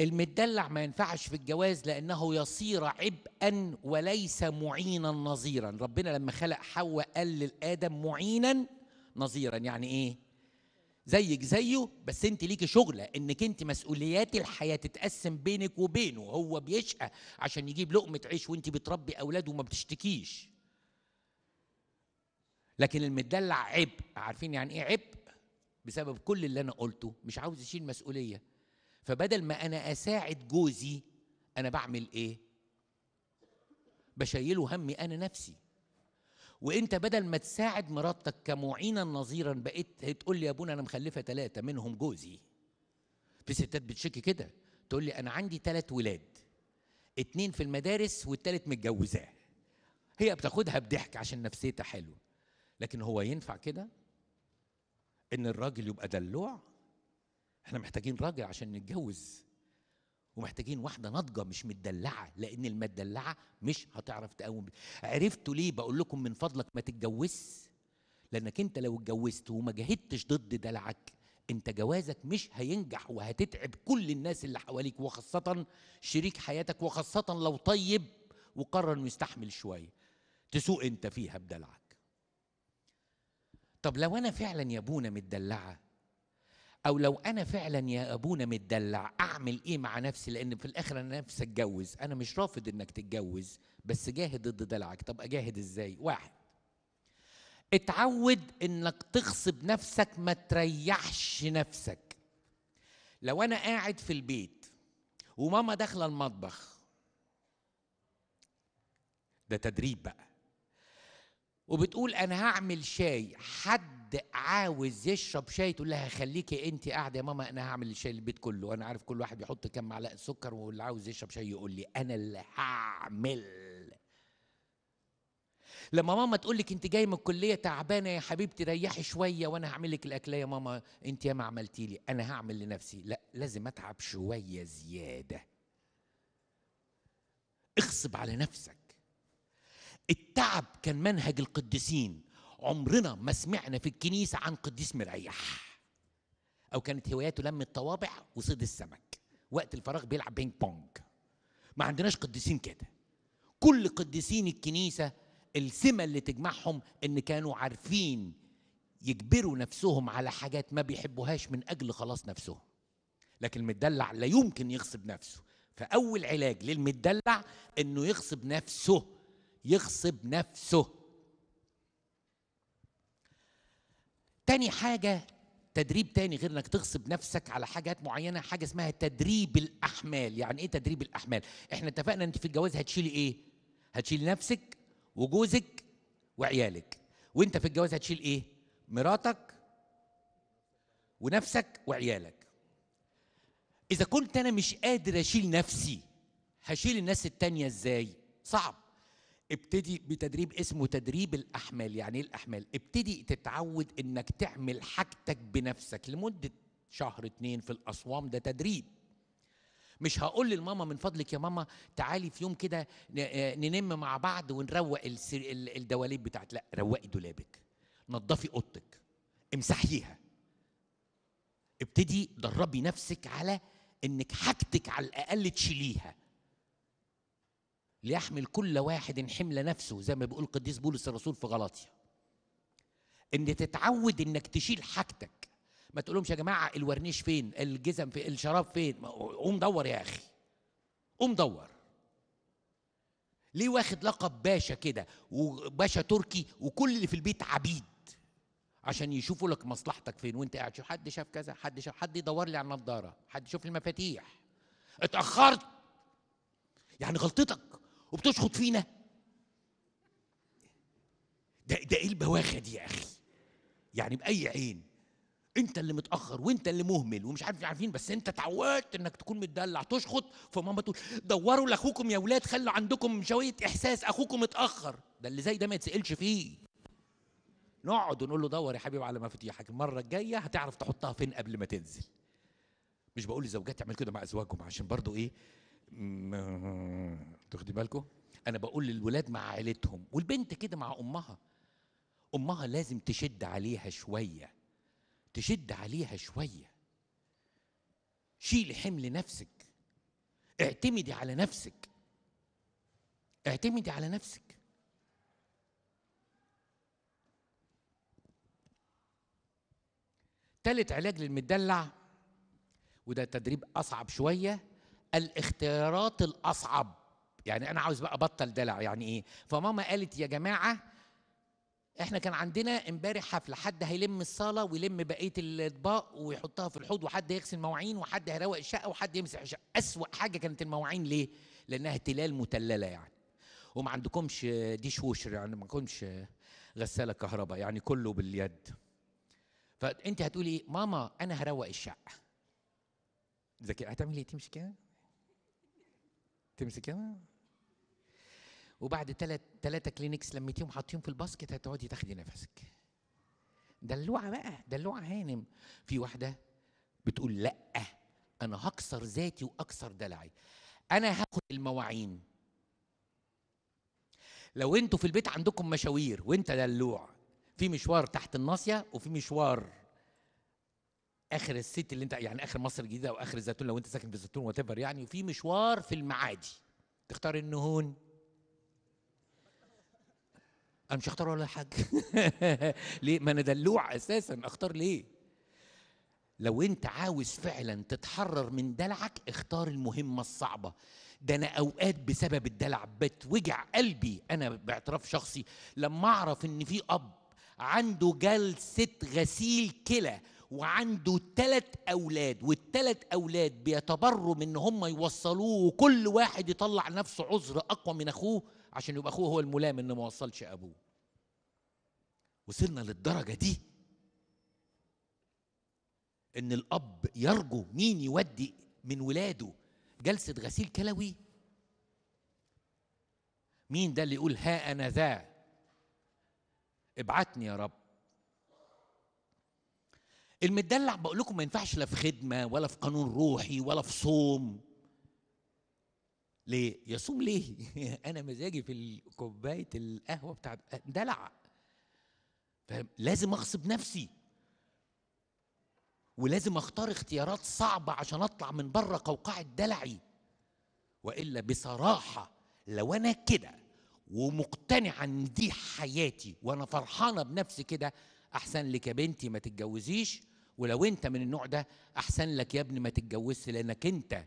المدلع ما ينفعش في الجواز لانه يصير عبئا وليس معينا نظيرا ربنا لما خلق حواء قال للادم معينا نظيرا يعني ايه زيك زيه بس انت ليكي شغله انك انت مسؤوليات الحياه تتقسم بينك وبينه هو بيشقى عشان يجيب لقمه عيش وانت بتربي اولاده وما بتشتكيش لكن المدلع عبء عارفين يعني ايه عبء بسبب كل اللي انا قلته مش عاوز يشيل مسؤوليه فبدل ما انا اساعد جوزي انا بعمل ايه بشيله همي انا نفسي وانت بدل ما تساعد مراتك كمعينا نظيرا بقيت تقول لي يا ابونا انا مخلفه ثلاثه منهم جوزي في ستات بتشكي كده تقول لي انا عندي ثلاث ولاد اتنين في المدارس والتالت متجوزاه هي بتاخدها بضحك عشان نفسيتها حلوه لكن هو ينفع كده ان الراجل يبقى دلوع احنا محتاجين راجل عشان نتجوز ومحتاجين واحده ناضجه مش مدلعه لان المدلعه مش هتعرف تقوم عرفتوا ليه بقول لكم من فضلك ما تتجوزش لانك انت لو اتجوزت وما جاهدتش ضد دلعك انت جوازك مش هينجح وهتتعب كل الناس اللي حواليك وخاصه شريك حياتك وخاصه لو طيب وقرر انه يستحمل شويه تسوق انت فيها بدلعك طب لو انا فعلا يا ابونا متدلعه او لو انا فعلا يا ابونا متدلع اعمل ايه مع نفسي لان في الاخر انا نفسي اتجوز انا مش رافض انك تتجوز بس جاهد ضد دلعك طب اجاهد ازاي واحد اتعود انك تغصب نفسك ما تريحش نفسك لو انا قاعد في البيت وماما داخله المطبخ ده تدريب بقى وبتقول انا هعمل شاي حد حد عاوز يشرب شاي تقول لها خليكي انت قاعده يا ماما انا هعمل الشاي للبيت كله وانا عارف كل واحد بيحط كام معلقه سكر واللي عاوز يشرب شاي يقول لي انا اللي هعمل لما ماما تقول لك انت جاي من الكليه تعبانه يا حبيبتي ريحي شويه وانا هعمل لك الاكله يا ماما انت ياما عملتي لي انا هعمل لنفسي لا لازم اتعب شويه زياده اغصب على نفسك التعب كان منهج القديسين عمرنا ما سمعنا في الكنيسة عن قديس مريح أو كانت هواياته لم الطوابع وصيد السمك وقت الفراغ بيلعب بينج بونج ما عندناش قديسين كده كل قديسين الكنيسة السمة اللي تجمعهم إن كانوا عارفين يجبروا نفسهم على حاجات ما بيحبوهاش من أجل خلاص نفسهم لكن المدلع لا يمكن يغصب نفسه فأول علاج للمدلع إنه يغصب نفسه يغصب نفسه تاني حاجة تدريب تاني غير انك تغصب نفسك على حاجات معينة حاجة اسمها تدريب الأحمال، يعني إيه تدريب الأحمال؟ إحنا اتفقنا أنت في الجواز هتشيلي إيه؟ هتشيلي نفسك وجوزك وعيالك، وأنت في الجواز هتشيل إيه؟ مراتك ونفسك وعيالك. إذا كنت أنا مش قادر أشيل نفسي هشيل الناس التانية إزاي؟ صعب. ابتدي بتدريب اسمه تدريب الاحمال يعني ايه الاحمال ابتدي تتعود انك تعمل حاجتك بنفسك لمده شهر اتنين في الاسوام ده تدريب مش هقول للماما من فضلك يا ماما تعالي في يوم كده آه، ننم مع بعض ونروق الدواليب بتاعت لا روقي دولابك نظفي اوضتك امسحيها ابتدي دربي نفسك على انك حاجتك على الاقل تشيليها ليحمل كل واحد حمل نفسه زي ما بيقول القديس بولس الرسول في غلاطيا ان تتعود انك تشيل حاجتك ما تقولهمش يا جماعه الورنيش فين الجزم في الشراب فين قوم دور يا اخي قوم دور ليه واخد لقب باشا كده وباشا تركي وكل اللي في البيت عبيد عشان يشوفوا لك مصلحتك فين وانت قاعد شوف حد شاف كذا حد شاف حد يدور لي على النضاره حد يشوف المفاتيح اتاخرت يعني غلطتك وبتشخط فينا ده ده ايه البواخه دي يا اخي يعني باي عين انت اللي متاخر وانت اللي مهمل ومش عارف عارفين بس انت اتعودت انك تكون متدلع تشخط فماما تقول دوروا لاخوكم يا ولاد خلوا عندكم شويه احساس اخوكم متاخر ده اللي زي ده ما يتسالش فيه نقعد ونقول له دور يا حبيبي على مفاتيحك المره الجايه هتعرف تحطها فين قبل ما تنزل مش بقول لزوجات تعمل كده مع ازواجهم عشان برضو ايه تاخدي بالكم انا بقول للولاد مع عيلتهم والبنت كده مع امها امها لازم تشد عليها شويه تشد عليها شويه شيل حمل نفسك اعتمدي على نفسك اعتمدي على نفسك تالت علاج للمدلع وده تدريب اصعب شويه الاختيارات الاصعب يعني انا عاوز بقى ابطل دلع يعني ايه فماما قالت يا جماعه احنا كان عندنا امبارح حفله حد هيلم الصاله ويلم بقيه الاطباق ويحطها في الحوض وحد هيغسل مواعين وحد هيروق الشقه وحد يمسح الشقه اسوا حاجه كانت المواعين ليه لانها تلال متلله يعني وما عندكمش ديش ووشر يعني ما عندكمش غساله كهرباء يعني كله باليد فانت هتقولي إيه؟ ماما انا هروق الشقه ذكي هتعملي ايه تمشي كده تمسكيها وبعد ثلاث ثلاثة كلينكس لميتيهم حاطيهم في الباسكت هتقعدي تاخدي نفسك دلوعة بقى دلوعة هانم في واحدة بتقول لأ أنا هكسر ذاتي وأكسر دلعي أنا هاخد المواعين لو انتوا في البيت عندكم مشاوير وانت دلوع في مشوار تحت الناصية وفي مشوار اخر الست اللي انت يعني اخر مصر الجديده او اخر الزيتون لو انت ساكن في الزيتون وات يعني وفي مشوار في المعادي تختار النهون انا مش هختار ولا حاجه ليه ما انا دلوع اساسا اختار ليه لو انت عاوز فعلا تتحرر من دلعك اختار المهمه الصعبه ده انا اوقات بسبب الدلع بتوجع قلبي انا باعتراف شخصي لما اعرف ان في اب عنده جلسه غسيل كلى وعنده تلت أولاد والتلت أولاد بيتبروا من إن هم يوصلوه وكل واحد يطلع نفسه عذر أقوى من أخوه عشان يبقى أخوه هو الملام انه ما وصلش أبوه وصلنا للدرجة دي إن الأب يرجو مين يودي من ولاده جلسة غسيل كلوي مين ده اللي يقول ها أنا ذا ابعتني يا رب المدلع بقول لكم ما ينفعش لا في خدمه ولا في قانون روحي ولا في صوم ليه يصوم ليه انا مزاجي في كوبايه القهوه بتاع دلع لازم اغصب نفسي ولازم اختار اختيارات صعبه عشان اطلع من بره قوقعه دلعي والا بصراحه لو انا كده ومقتنعه ان دي حياتي وانا فرحانه بنفسي كده احسن لك يا بنتي ما تتجوزيش ولو انت من النوع ده احسن لك يا ابني ما تتجوزش لانك انت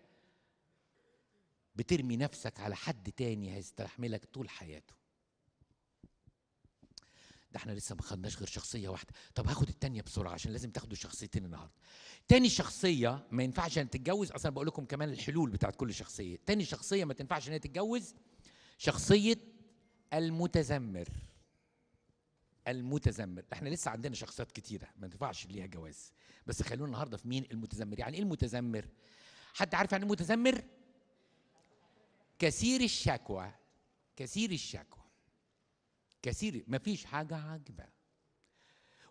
بترمي نفسك على حد تاني هيستحملك طول حياته ده احنا لسه ما خدناش غير شخصيه واحده طب هاخد التانية بسرعه عشان لازم تاخدوا شخصيتين النهارده تاني شخصيه ما ينفعش ان تتجوز اصلا بقول لكم كمان الحلول بتاعت كل شخصيه تاني شخصيه ما تنفعش ان هي تتجوز شخصيه المتذمر المتذمر احنا لسه عندنا شخصيات كتيره ما ينفعش ليها جواز بس خلونا النهارده في مين المتذمر يعني ايه المتذمر حد عارف يعني ايه كثير الشكوى كثير الشكوى كثير مفيش حاجه عاجبه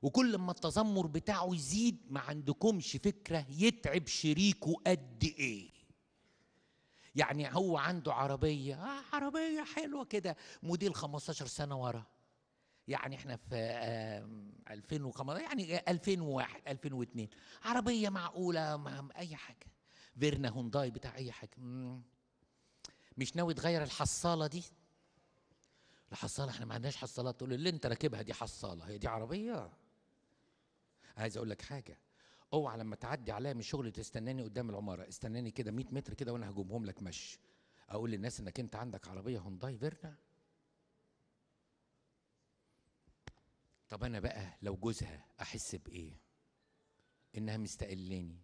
وكل ما التذمر بتاعه يزيد ما عندكمش فكره يتعب شريكه قد ايه يعني هو عنده عربية آه عربية حلوة كده موديل 15 سنة ورا يعني احنا في 2015 يعني 2001 2002 عربيه معقوله مع اي حاجه فيرنا هونداي بتاع اي حاجه مش ناوي تغير الحصاله دي الحصاله احنا ما عندناش حصالات تقول اللي انت راكبها دي حصاله هي دي عربيه عايز اقول لك حاجه اوعى لما تعدي عليا من الشغل تستناني قدام العماره استناني كده 100 متر كده وانا هجومهم لك مشي اقول للناس انك انت عندك عربيه هونداي فيرنا طب انا بقى لو جوزها احس بايه انها مستقلاني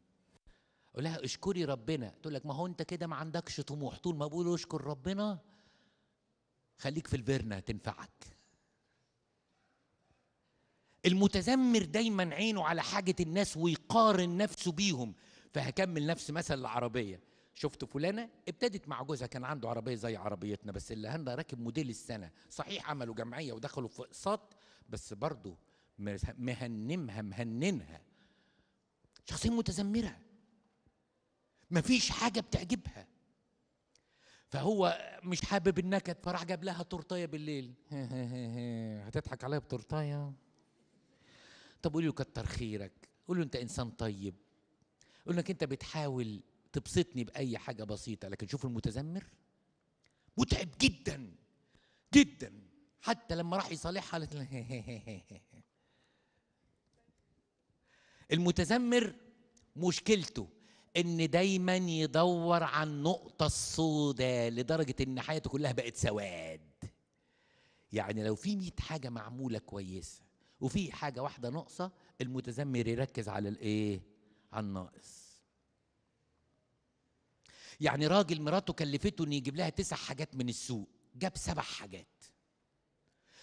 اقول لها اشكري ربنا تقول لك ما هو انت كده ما عندكش طموح طول ما بقول اشكر ربنا خليك في الفيرنا تنفعك المتذمر دايما عينه على حاجة الناس ويقارن نفسه بيهم فهكمل نفس مثل العربية شفت فلانة ابتدت مع جوزها كان عنده عربية زي عربيتنا بس اللي هندا راكب موديل السنة صحيح عملوا جمعية ودخلوا في اقساط بس برضه مهنمها مهننها شخصية متذمرة مفيش حاجة بتعجبها فهو مش حابب النكد فراح جاب لها تورتايه بالليل هتضحك عليا بتورتايه طب قولي له كتر خيرك قول له انت انسان طيب قول لك انت بتحاول تبسطني باي حاجه بسيطه لكن شوف المتذمر متعب جدا جدا حتى لما راح يصالحها قالت المتذمر مشكلته ان دايما يدور عن النقطه السوداء لدرجه ان حياته كلها بقت سواد يعني لو في 100 حاجه معموله كويسه وفي حاجه واحده ناقصه المتذمر يركز على الايه على الناقص يعني راجل مراته كلفته ان يجيب لها تسع حاجات من السوق جاب سبع حاجات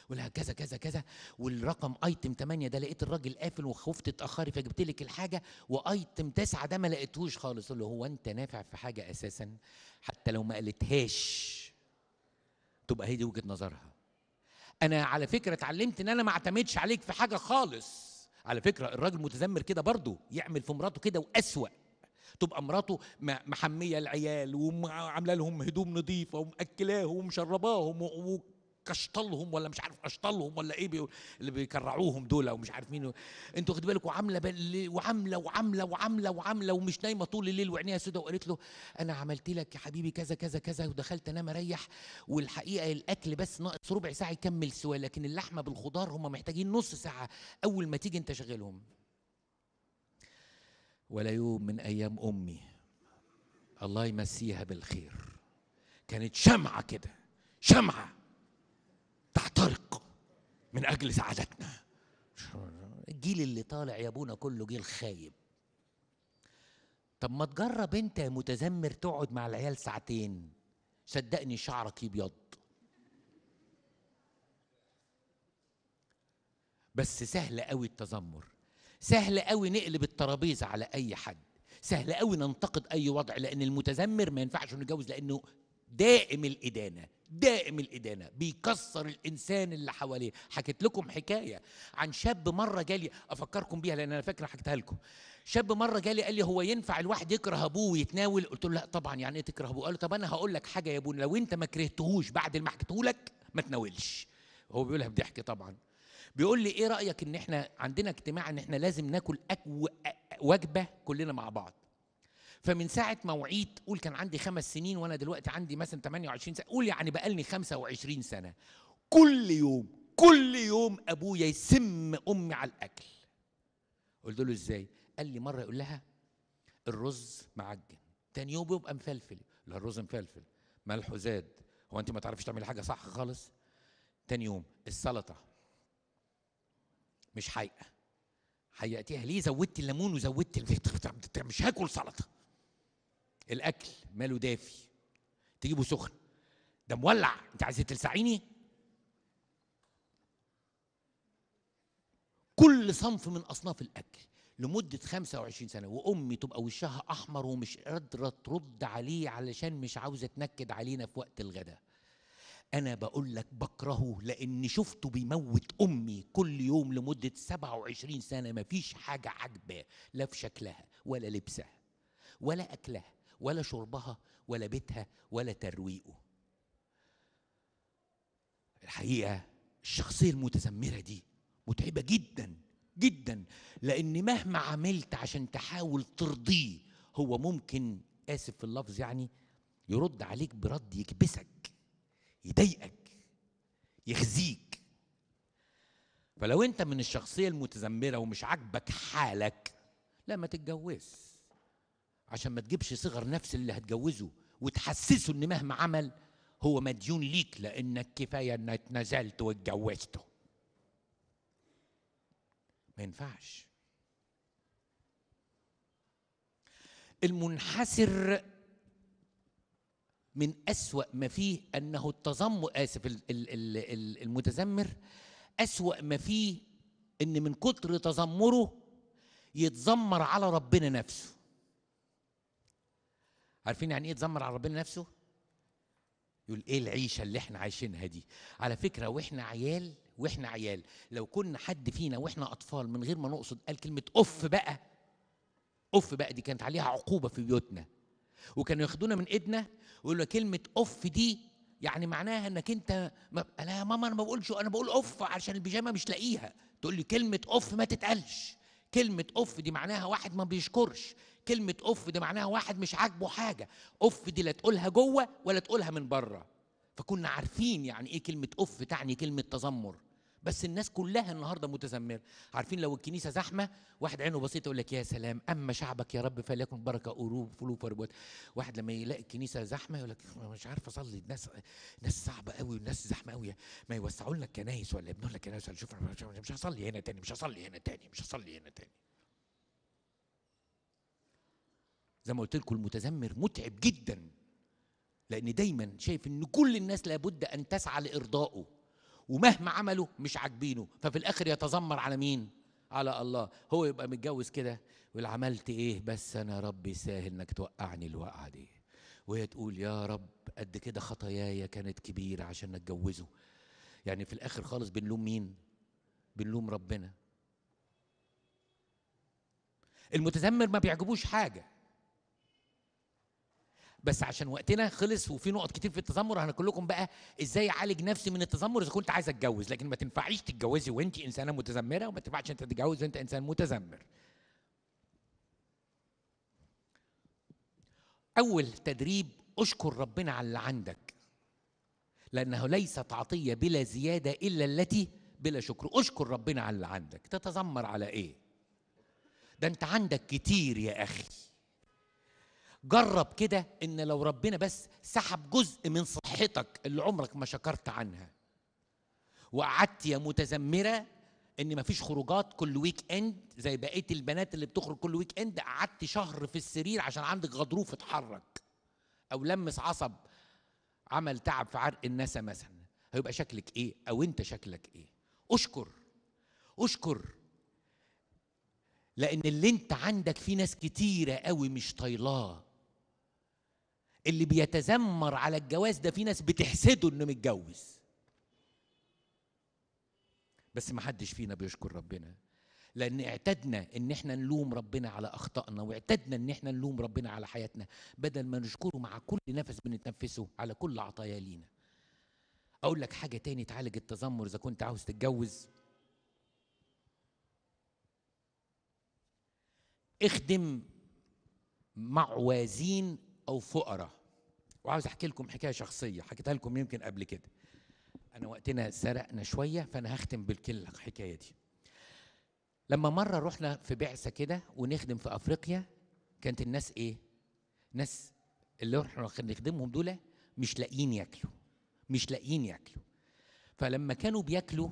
ولها كذا كذا كذا والرقم ايتم 8 ده لقيت الراجل قافل وخفت اتاخري فجبت لك الحاجه وايتم 9 ده ما لقيتهوش خالص له هو انت نافع في حاجه اساسا حتى لو ما قالتهاش تبقى هي دي وجهه نظرها انا على فكره اتعلمت ان انا ما اعتمدش عليك في حاجه خالص على فكره الراجل متذمر كده برضه يعمل في مراته كده واسوأ تبقى مراته محميه العيال وعامله لهم هدوم نظيفه ومأكلاهم ومشرباهم كشطلهم ولا مش عارف اشطلهم ولا ايه بي... اللي بيكرعوهم دول ومش عارف مين انتوا خدوا بالك وعامله بل... وعامله وعامله وعامله وعامله ومش نايمه طول الليل وعينيها سودا وقالت له انا عملت لك يا حبيبي كذا كذا كذا ودخلت انام اريح والحقيقه الاكل بس ناقص ربع ساعه يكمل سوا لكن اللحمه بالخضار هم محتاجين نص ساعه اول ما تيجي انت شغلهم ولا يوم من ايام امي الله يمسيها بالخير كانت شمعه كده شمعه تحترق من أجل سعادتنا الجيل اللي طالع يا ابونا كله جيل خايب طب ما تجرب انت يا متذمر تقعد مع العيال ساعتين صدقني شعرك يبيض بس سهل قوي التذمر سهل قوي نقلب الترابيزه على اي حد سهل قوي ننتقد اي وضع لان المتذمر ما ينفعش نتجوز لانه دائم الإدانة دائم الإدانة بيكسر الإنسان اللي حواليه حكيت لكم حكاية عن شاب مرة جالي أفكركم بيها لأن أنا فاكرة حكيتها لكم شاب مرة جالي قال لي هو ينفع الواحد يكره أبوه ويتناول قلت له لا طبعا يعني إيه تكره أبوه قال له طب أنا هقول لك حاجة يا ابونا لو أنت ما كرهتهوش بعد ما حكيته لك ما تناولش هو بيقولها بضحك طبعا بيقول لي ايه رايك ان احنا عندنا اجتماع ان احنا لازم ناكل وجبه كلنا مع بعض فمن ساعه مواعيد قول كان عندي خمس سنين وانا دلوقتي عندي مثلا 28 سنه قول يعني بقالني 25 سنه كل يوم كل يوم ابويا يسم امي على الاكل قلت له ازاي قال لي مره يقول لها الرز معجن تاني يوم يبقى مفلفل لا الرز مفلفل ملحه زاد هو انت ما تعرفيش تعملي حاجه صح خالص تاني يوم السلطه مش حقيقه حقيقتيها ليه زودت الليمون وزودت مش هاكل سلطه الاكل ماله دافي تجيبه سخن ده مولع انت عايز تلسعيني كل صنف من اصناف الاكل لمدة 25 سنة وأمي تبقى وشها أحمر ومش قادرة ترد عليه علشان مش عاوزة تنكد علينا في وقت الغداء أنا بقول لك بكرهه لأن شفته بيموت أمي كل يوم لمدة 27 سنة مفيش حاجة عاجباه لا في شكلها ولا لبسها ولا أكلها ولا شربها ولا بيتها ولا ترويقه الحقيقه الشخصيه المتذمره دي متعبه جدا جدا لان مهما عملت عشان تحاول ترضيه هو ممكن اسف في اللفظ يعني يرد عليك برد يكبسك يضايقك يخزيك فلو انت من الشخصيه المتذمره ومش عاجبك حالك لا ما تتجوزش عشان ما تجيبش صغر نفس اللي هتجوزه وتحسسه ان مهما عمل هو مديون ليك لانك كفايه انك اتنزلت واتجوزته ما ينفعش المنحسر من أسوأ ما فيه أنه التذمر آسف المتذمر أسوأ ما فيه إن من كتر تذمره يتذمر على ربنا نفسه عارفين يعني ايه تذمر على ربنا نفسه؟ يقول ايه العيشه اللي احنا عايشينها دي؟ على فكره واحنا عيال واحنا عيال لو كنا حد فينا واحنا اطفال من غير ما نقصد قال كلمه اوف بقى اوف بقى دي كانت عليها عقوبه في بيوتنا وكانوا ياخدونا من ايدنا ويقولوا كلمه اوف دي يعني معناها انك انت ما لا يا ماما انا ما بقولش انا بقول اوف عشان البيجامه مش لاقيها تقول لي كلمه اوف ما تتقالش كلمه اوف دي معناها واحد ما بيشكرش كلمة أف دي معناها واحد مش عاجبه حاجة أف دي لا تقولها جوه ولا تقولها من بره فكنا عارفين يعني إيه كلمة أف تعني كلمة تذمر بس الناس كلها النهارده متذمره عارفين لو الكنيسه زحمه واحد عينه بسيطه يقول لك يا سلام اما شعبك يا رب فليكن بركه أوروب فلوف وربوات واحد لما يلاقي الكنيسه زحمه يقول لك مش عارف اصلي الناس ناس صعبه قوي والناس زحمه قوي ما يوسعوا لنا الكنايس ولا يبنوا لنا كنايس ولا شوف مش هصلي هنا تاني مش هصلي هنا تاني مش هصلي هنا تاني زي ما قلت لكم المتذمر متعب جدا لان دايما شايف ان كل الناس لابد ان تسعى لارضائه ومهما عمله مش عاجبينه ففي الاخر يتذمر على مين على الله هو يبقى متجوز كده يقول عملت ايه بس انا ربي ساهل انك توقعني الوقعه دي وهي تقول يا رب قد كده خطاياي كانت كبيره عشان اتجوزه يعني في الاخر خالص بنلوم مين بنلوم ربنا المتذمر ما بيعجبوش حاجه بس عشان وقتنا خلص وفي نقط كتير في التذمر هنقول لكم بقى ازاي اعالج نفسي من التذمر اذا كنت عايز اتجوز لكن ما تنفعيش تتجوزي وانت انسانه متذمره وما تنفعش انت تتجوز وانت انسان متذمر اول تدريب اشكر ربنا على اللي عندك لانه ليست عطيه بلا زياده الا التي بلا شكر اشكر ربنا على اللي عندك تتذمر على ايه ده انت عندك كتير يا اخي جرب كده ان لو ربنا بس سحب جزء من صحتك اللي عمرك ما شكرت عنها وقعدت يا متذمره ان مفيش خروجات كل ويك اند زي بقيه البنات اللي بتخرج كل ويك اند قعدت شهر في السرير عشان عندك غضروف اتحرك او لمس عصب عمل تعب في عرق الناس مثلا هيبقى شكلك ايه او انت شكلك ايه اشكر اشكر لان اللي انت عندك فيه ناس كتيره قوي مش طايلاه اللي بيتذمر على الجواز ده في ناس بتحسده انه متجوز بس ما حدش فينا بيشكر ربنا لان اعتدنا ان احنا نلوم ربنا على اخطائنا واعتدنا ان احنا نلوم ربنا على حياتنا بدل ما نشكره مع كل نفس بنتنفسه على كل عطايا لينا اقول لك حاجه تاني تعالج التذمر اذا كنت عاوز تتجوز اخدم معوازين أو فقراء وعاوز أحكي لكم حكاية شخصية حكيتها لكم يمكن قبل كده أنا وقتنا سرقنا شوية فأنا هختم بالكل الحكاية دي لما مرة رحنا في بعثة كده ونخدم في أفريقيا كانت الناس إيه؟ ناس اللي احنا نخدمهم دول مش لاقيين ياكلوا مش لاقيين ياكلوا فلما كانوا بياكلوا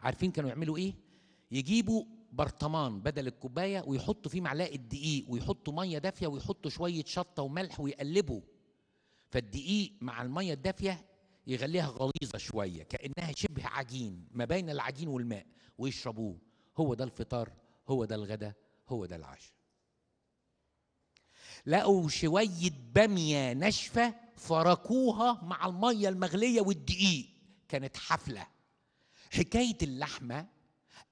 عارفين كانوا يعملوا ايه يجيبوا برطمان بدل الكوبايه ويحطوا فيه معلقه دقيق ويحطوا ميه دافيه ويحطوا شويه شطه وملح ويقلبوا فالدقيق مع الميه الدافيه يغليها غليظه شويه كانها شبه عجين ما بين العجين والماء ويشربوه هو ده الفطار هو ده الغدا هو ده العشاء لقوا شويه باميه ناشفه فركوها مع الميه المغليه والدقيق كانت حفله حكايه اللحمه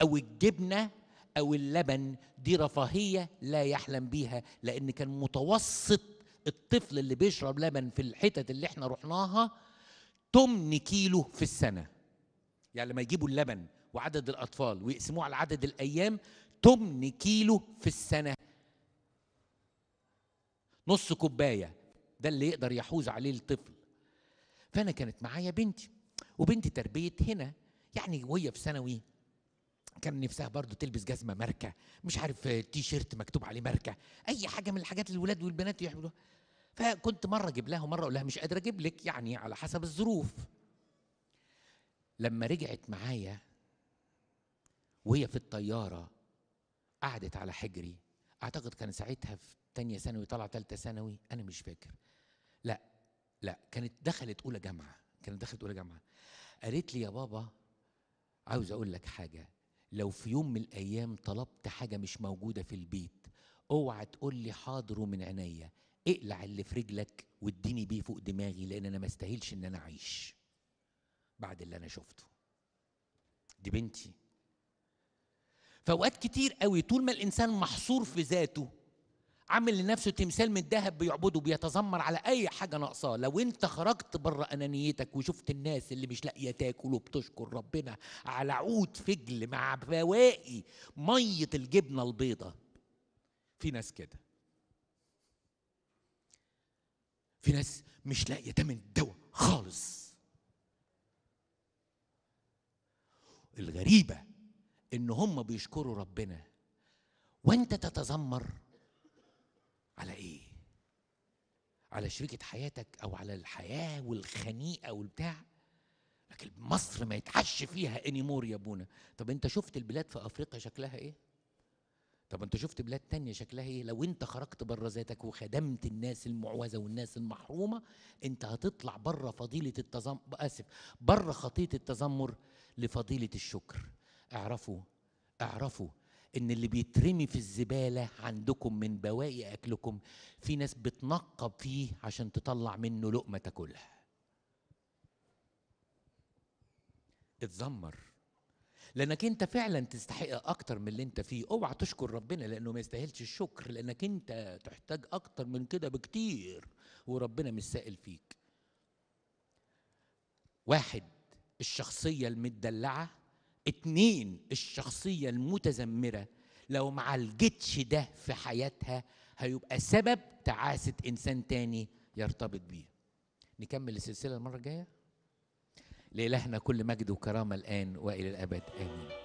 او الجبنه أو اللبن دي رفاهية لا يحلم بيها لأن كان متوسط الطفل اللي بيشرب لبن في الحتت اللي احنا رحناها 8 كيلو في السنة يعني لما يجيبوا اللبن وعدد الأطفال ويقسموه على عدد الأيام 8 كيلو في السنة نص كوباية ده اللي يقدر يحوز عليه الطفل فأنا كانت معايا بنتي وبنتي تربية هنا يعني وهي في ثانوي كان نفسها برضو تلبس جزمه ماركه مش عارف آه، تي شيرت مكتوب عليه ماركه اي حاجه من الحاجات اللي الولاد والبنات يحبوها فكنت مره اجيب لها ومره اقول لها مش قادره اجيب لك يعني على حسب الظروف لما رجعت معايا وهي في الطياره قعدت على حجري اعتقد كان ساعتها في تانية ثانوي طالعه تالتة ثانوي انا مش فاكر لا لا كانت دخلت اولى جامعه كانت دخلت اولى جامعه قالت لي يا بابا عاوز اقول لك حاجه لو في يوم من الأيام طلبت حاجة مش موجودة في البيت اوعى تقول لي حاضر ومن عينيا اقلع اللي في رجلك واديني بيه فوق دماغي لأن أنا ما استاهلش إن أنا أعيش بعد اللي أنا شفته دي بنتي فأوقات كتير قوي طول ما الإنسان محصور في ذاته عامل لنفسه تمثال من الذهب بيعبده بيتذمر على اي حاجه ناقصاه لو انت خرجت بره انانيتك وشفت الناس اللي مش لاقيه تاكل وبتشكر ربنا على عود فجل مع بواقي ميه الجبنه البيضة في ناس كده في ناس مش لاقيه تمن الدواء خالص الغريبه ان هم بيشكروا ربنا وانت تتذمر على ايه على شريكة حياتك او على الحياة والخنيقة والبتاع لكن مصر ما يتحش فيها انيمور يا ابونا طب انت شفت البلاد في افريقيا شكلها ايه طب انت شفت بلاد تانية شكلها ايه لو انت خرجت بره ذاتك وخدمت الناس المعوزه والناس المحرومه انت هتطلع بره فضيله التزم اسف بره خطيه التذمر لفضيله الشكر اعرفوا اعرفوا ان اللي بيترمي في الزباله عندكم من بواقي اكلكم في ناس بتنقب فيه عشان تطلع منه لقمه تاكلها اتذمر لانك انت فعلا تستحق اكتر من اللي انت فيه اوعى تشكر ربنا لانه ما يستاهلش الشكر لانك انت تحتاج اكتر من كده بكتير وربنا مش سائل فيك واحد الشخصيه المدلعه اتنين الشخصية المتذمرة لو معالجتش ده في حياتها هيبقى سبب تعاسة إنسان تاني يرتبط بيه نكمل السلسلة المرة الجاية لإلهنا كل مجد وكرامة الآن وإلى الأبد آمين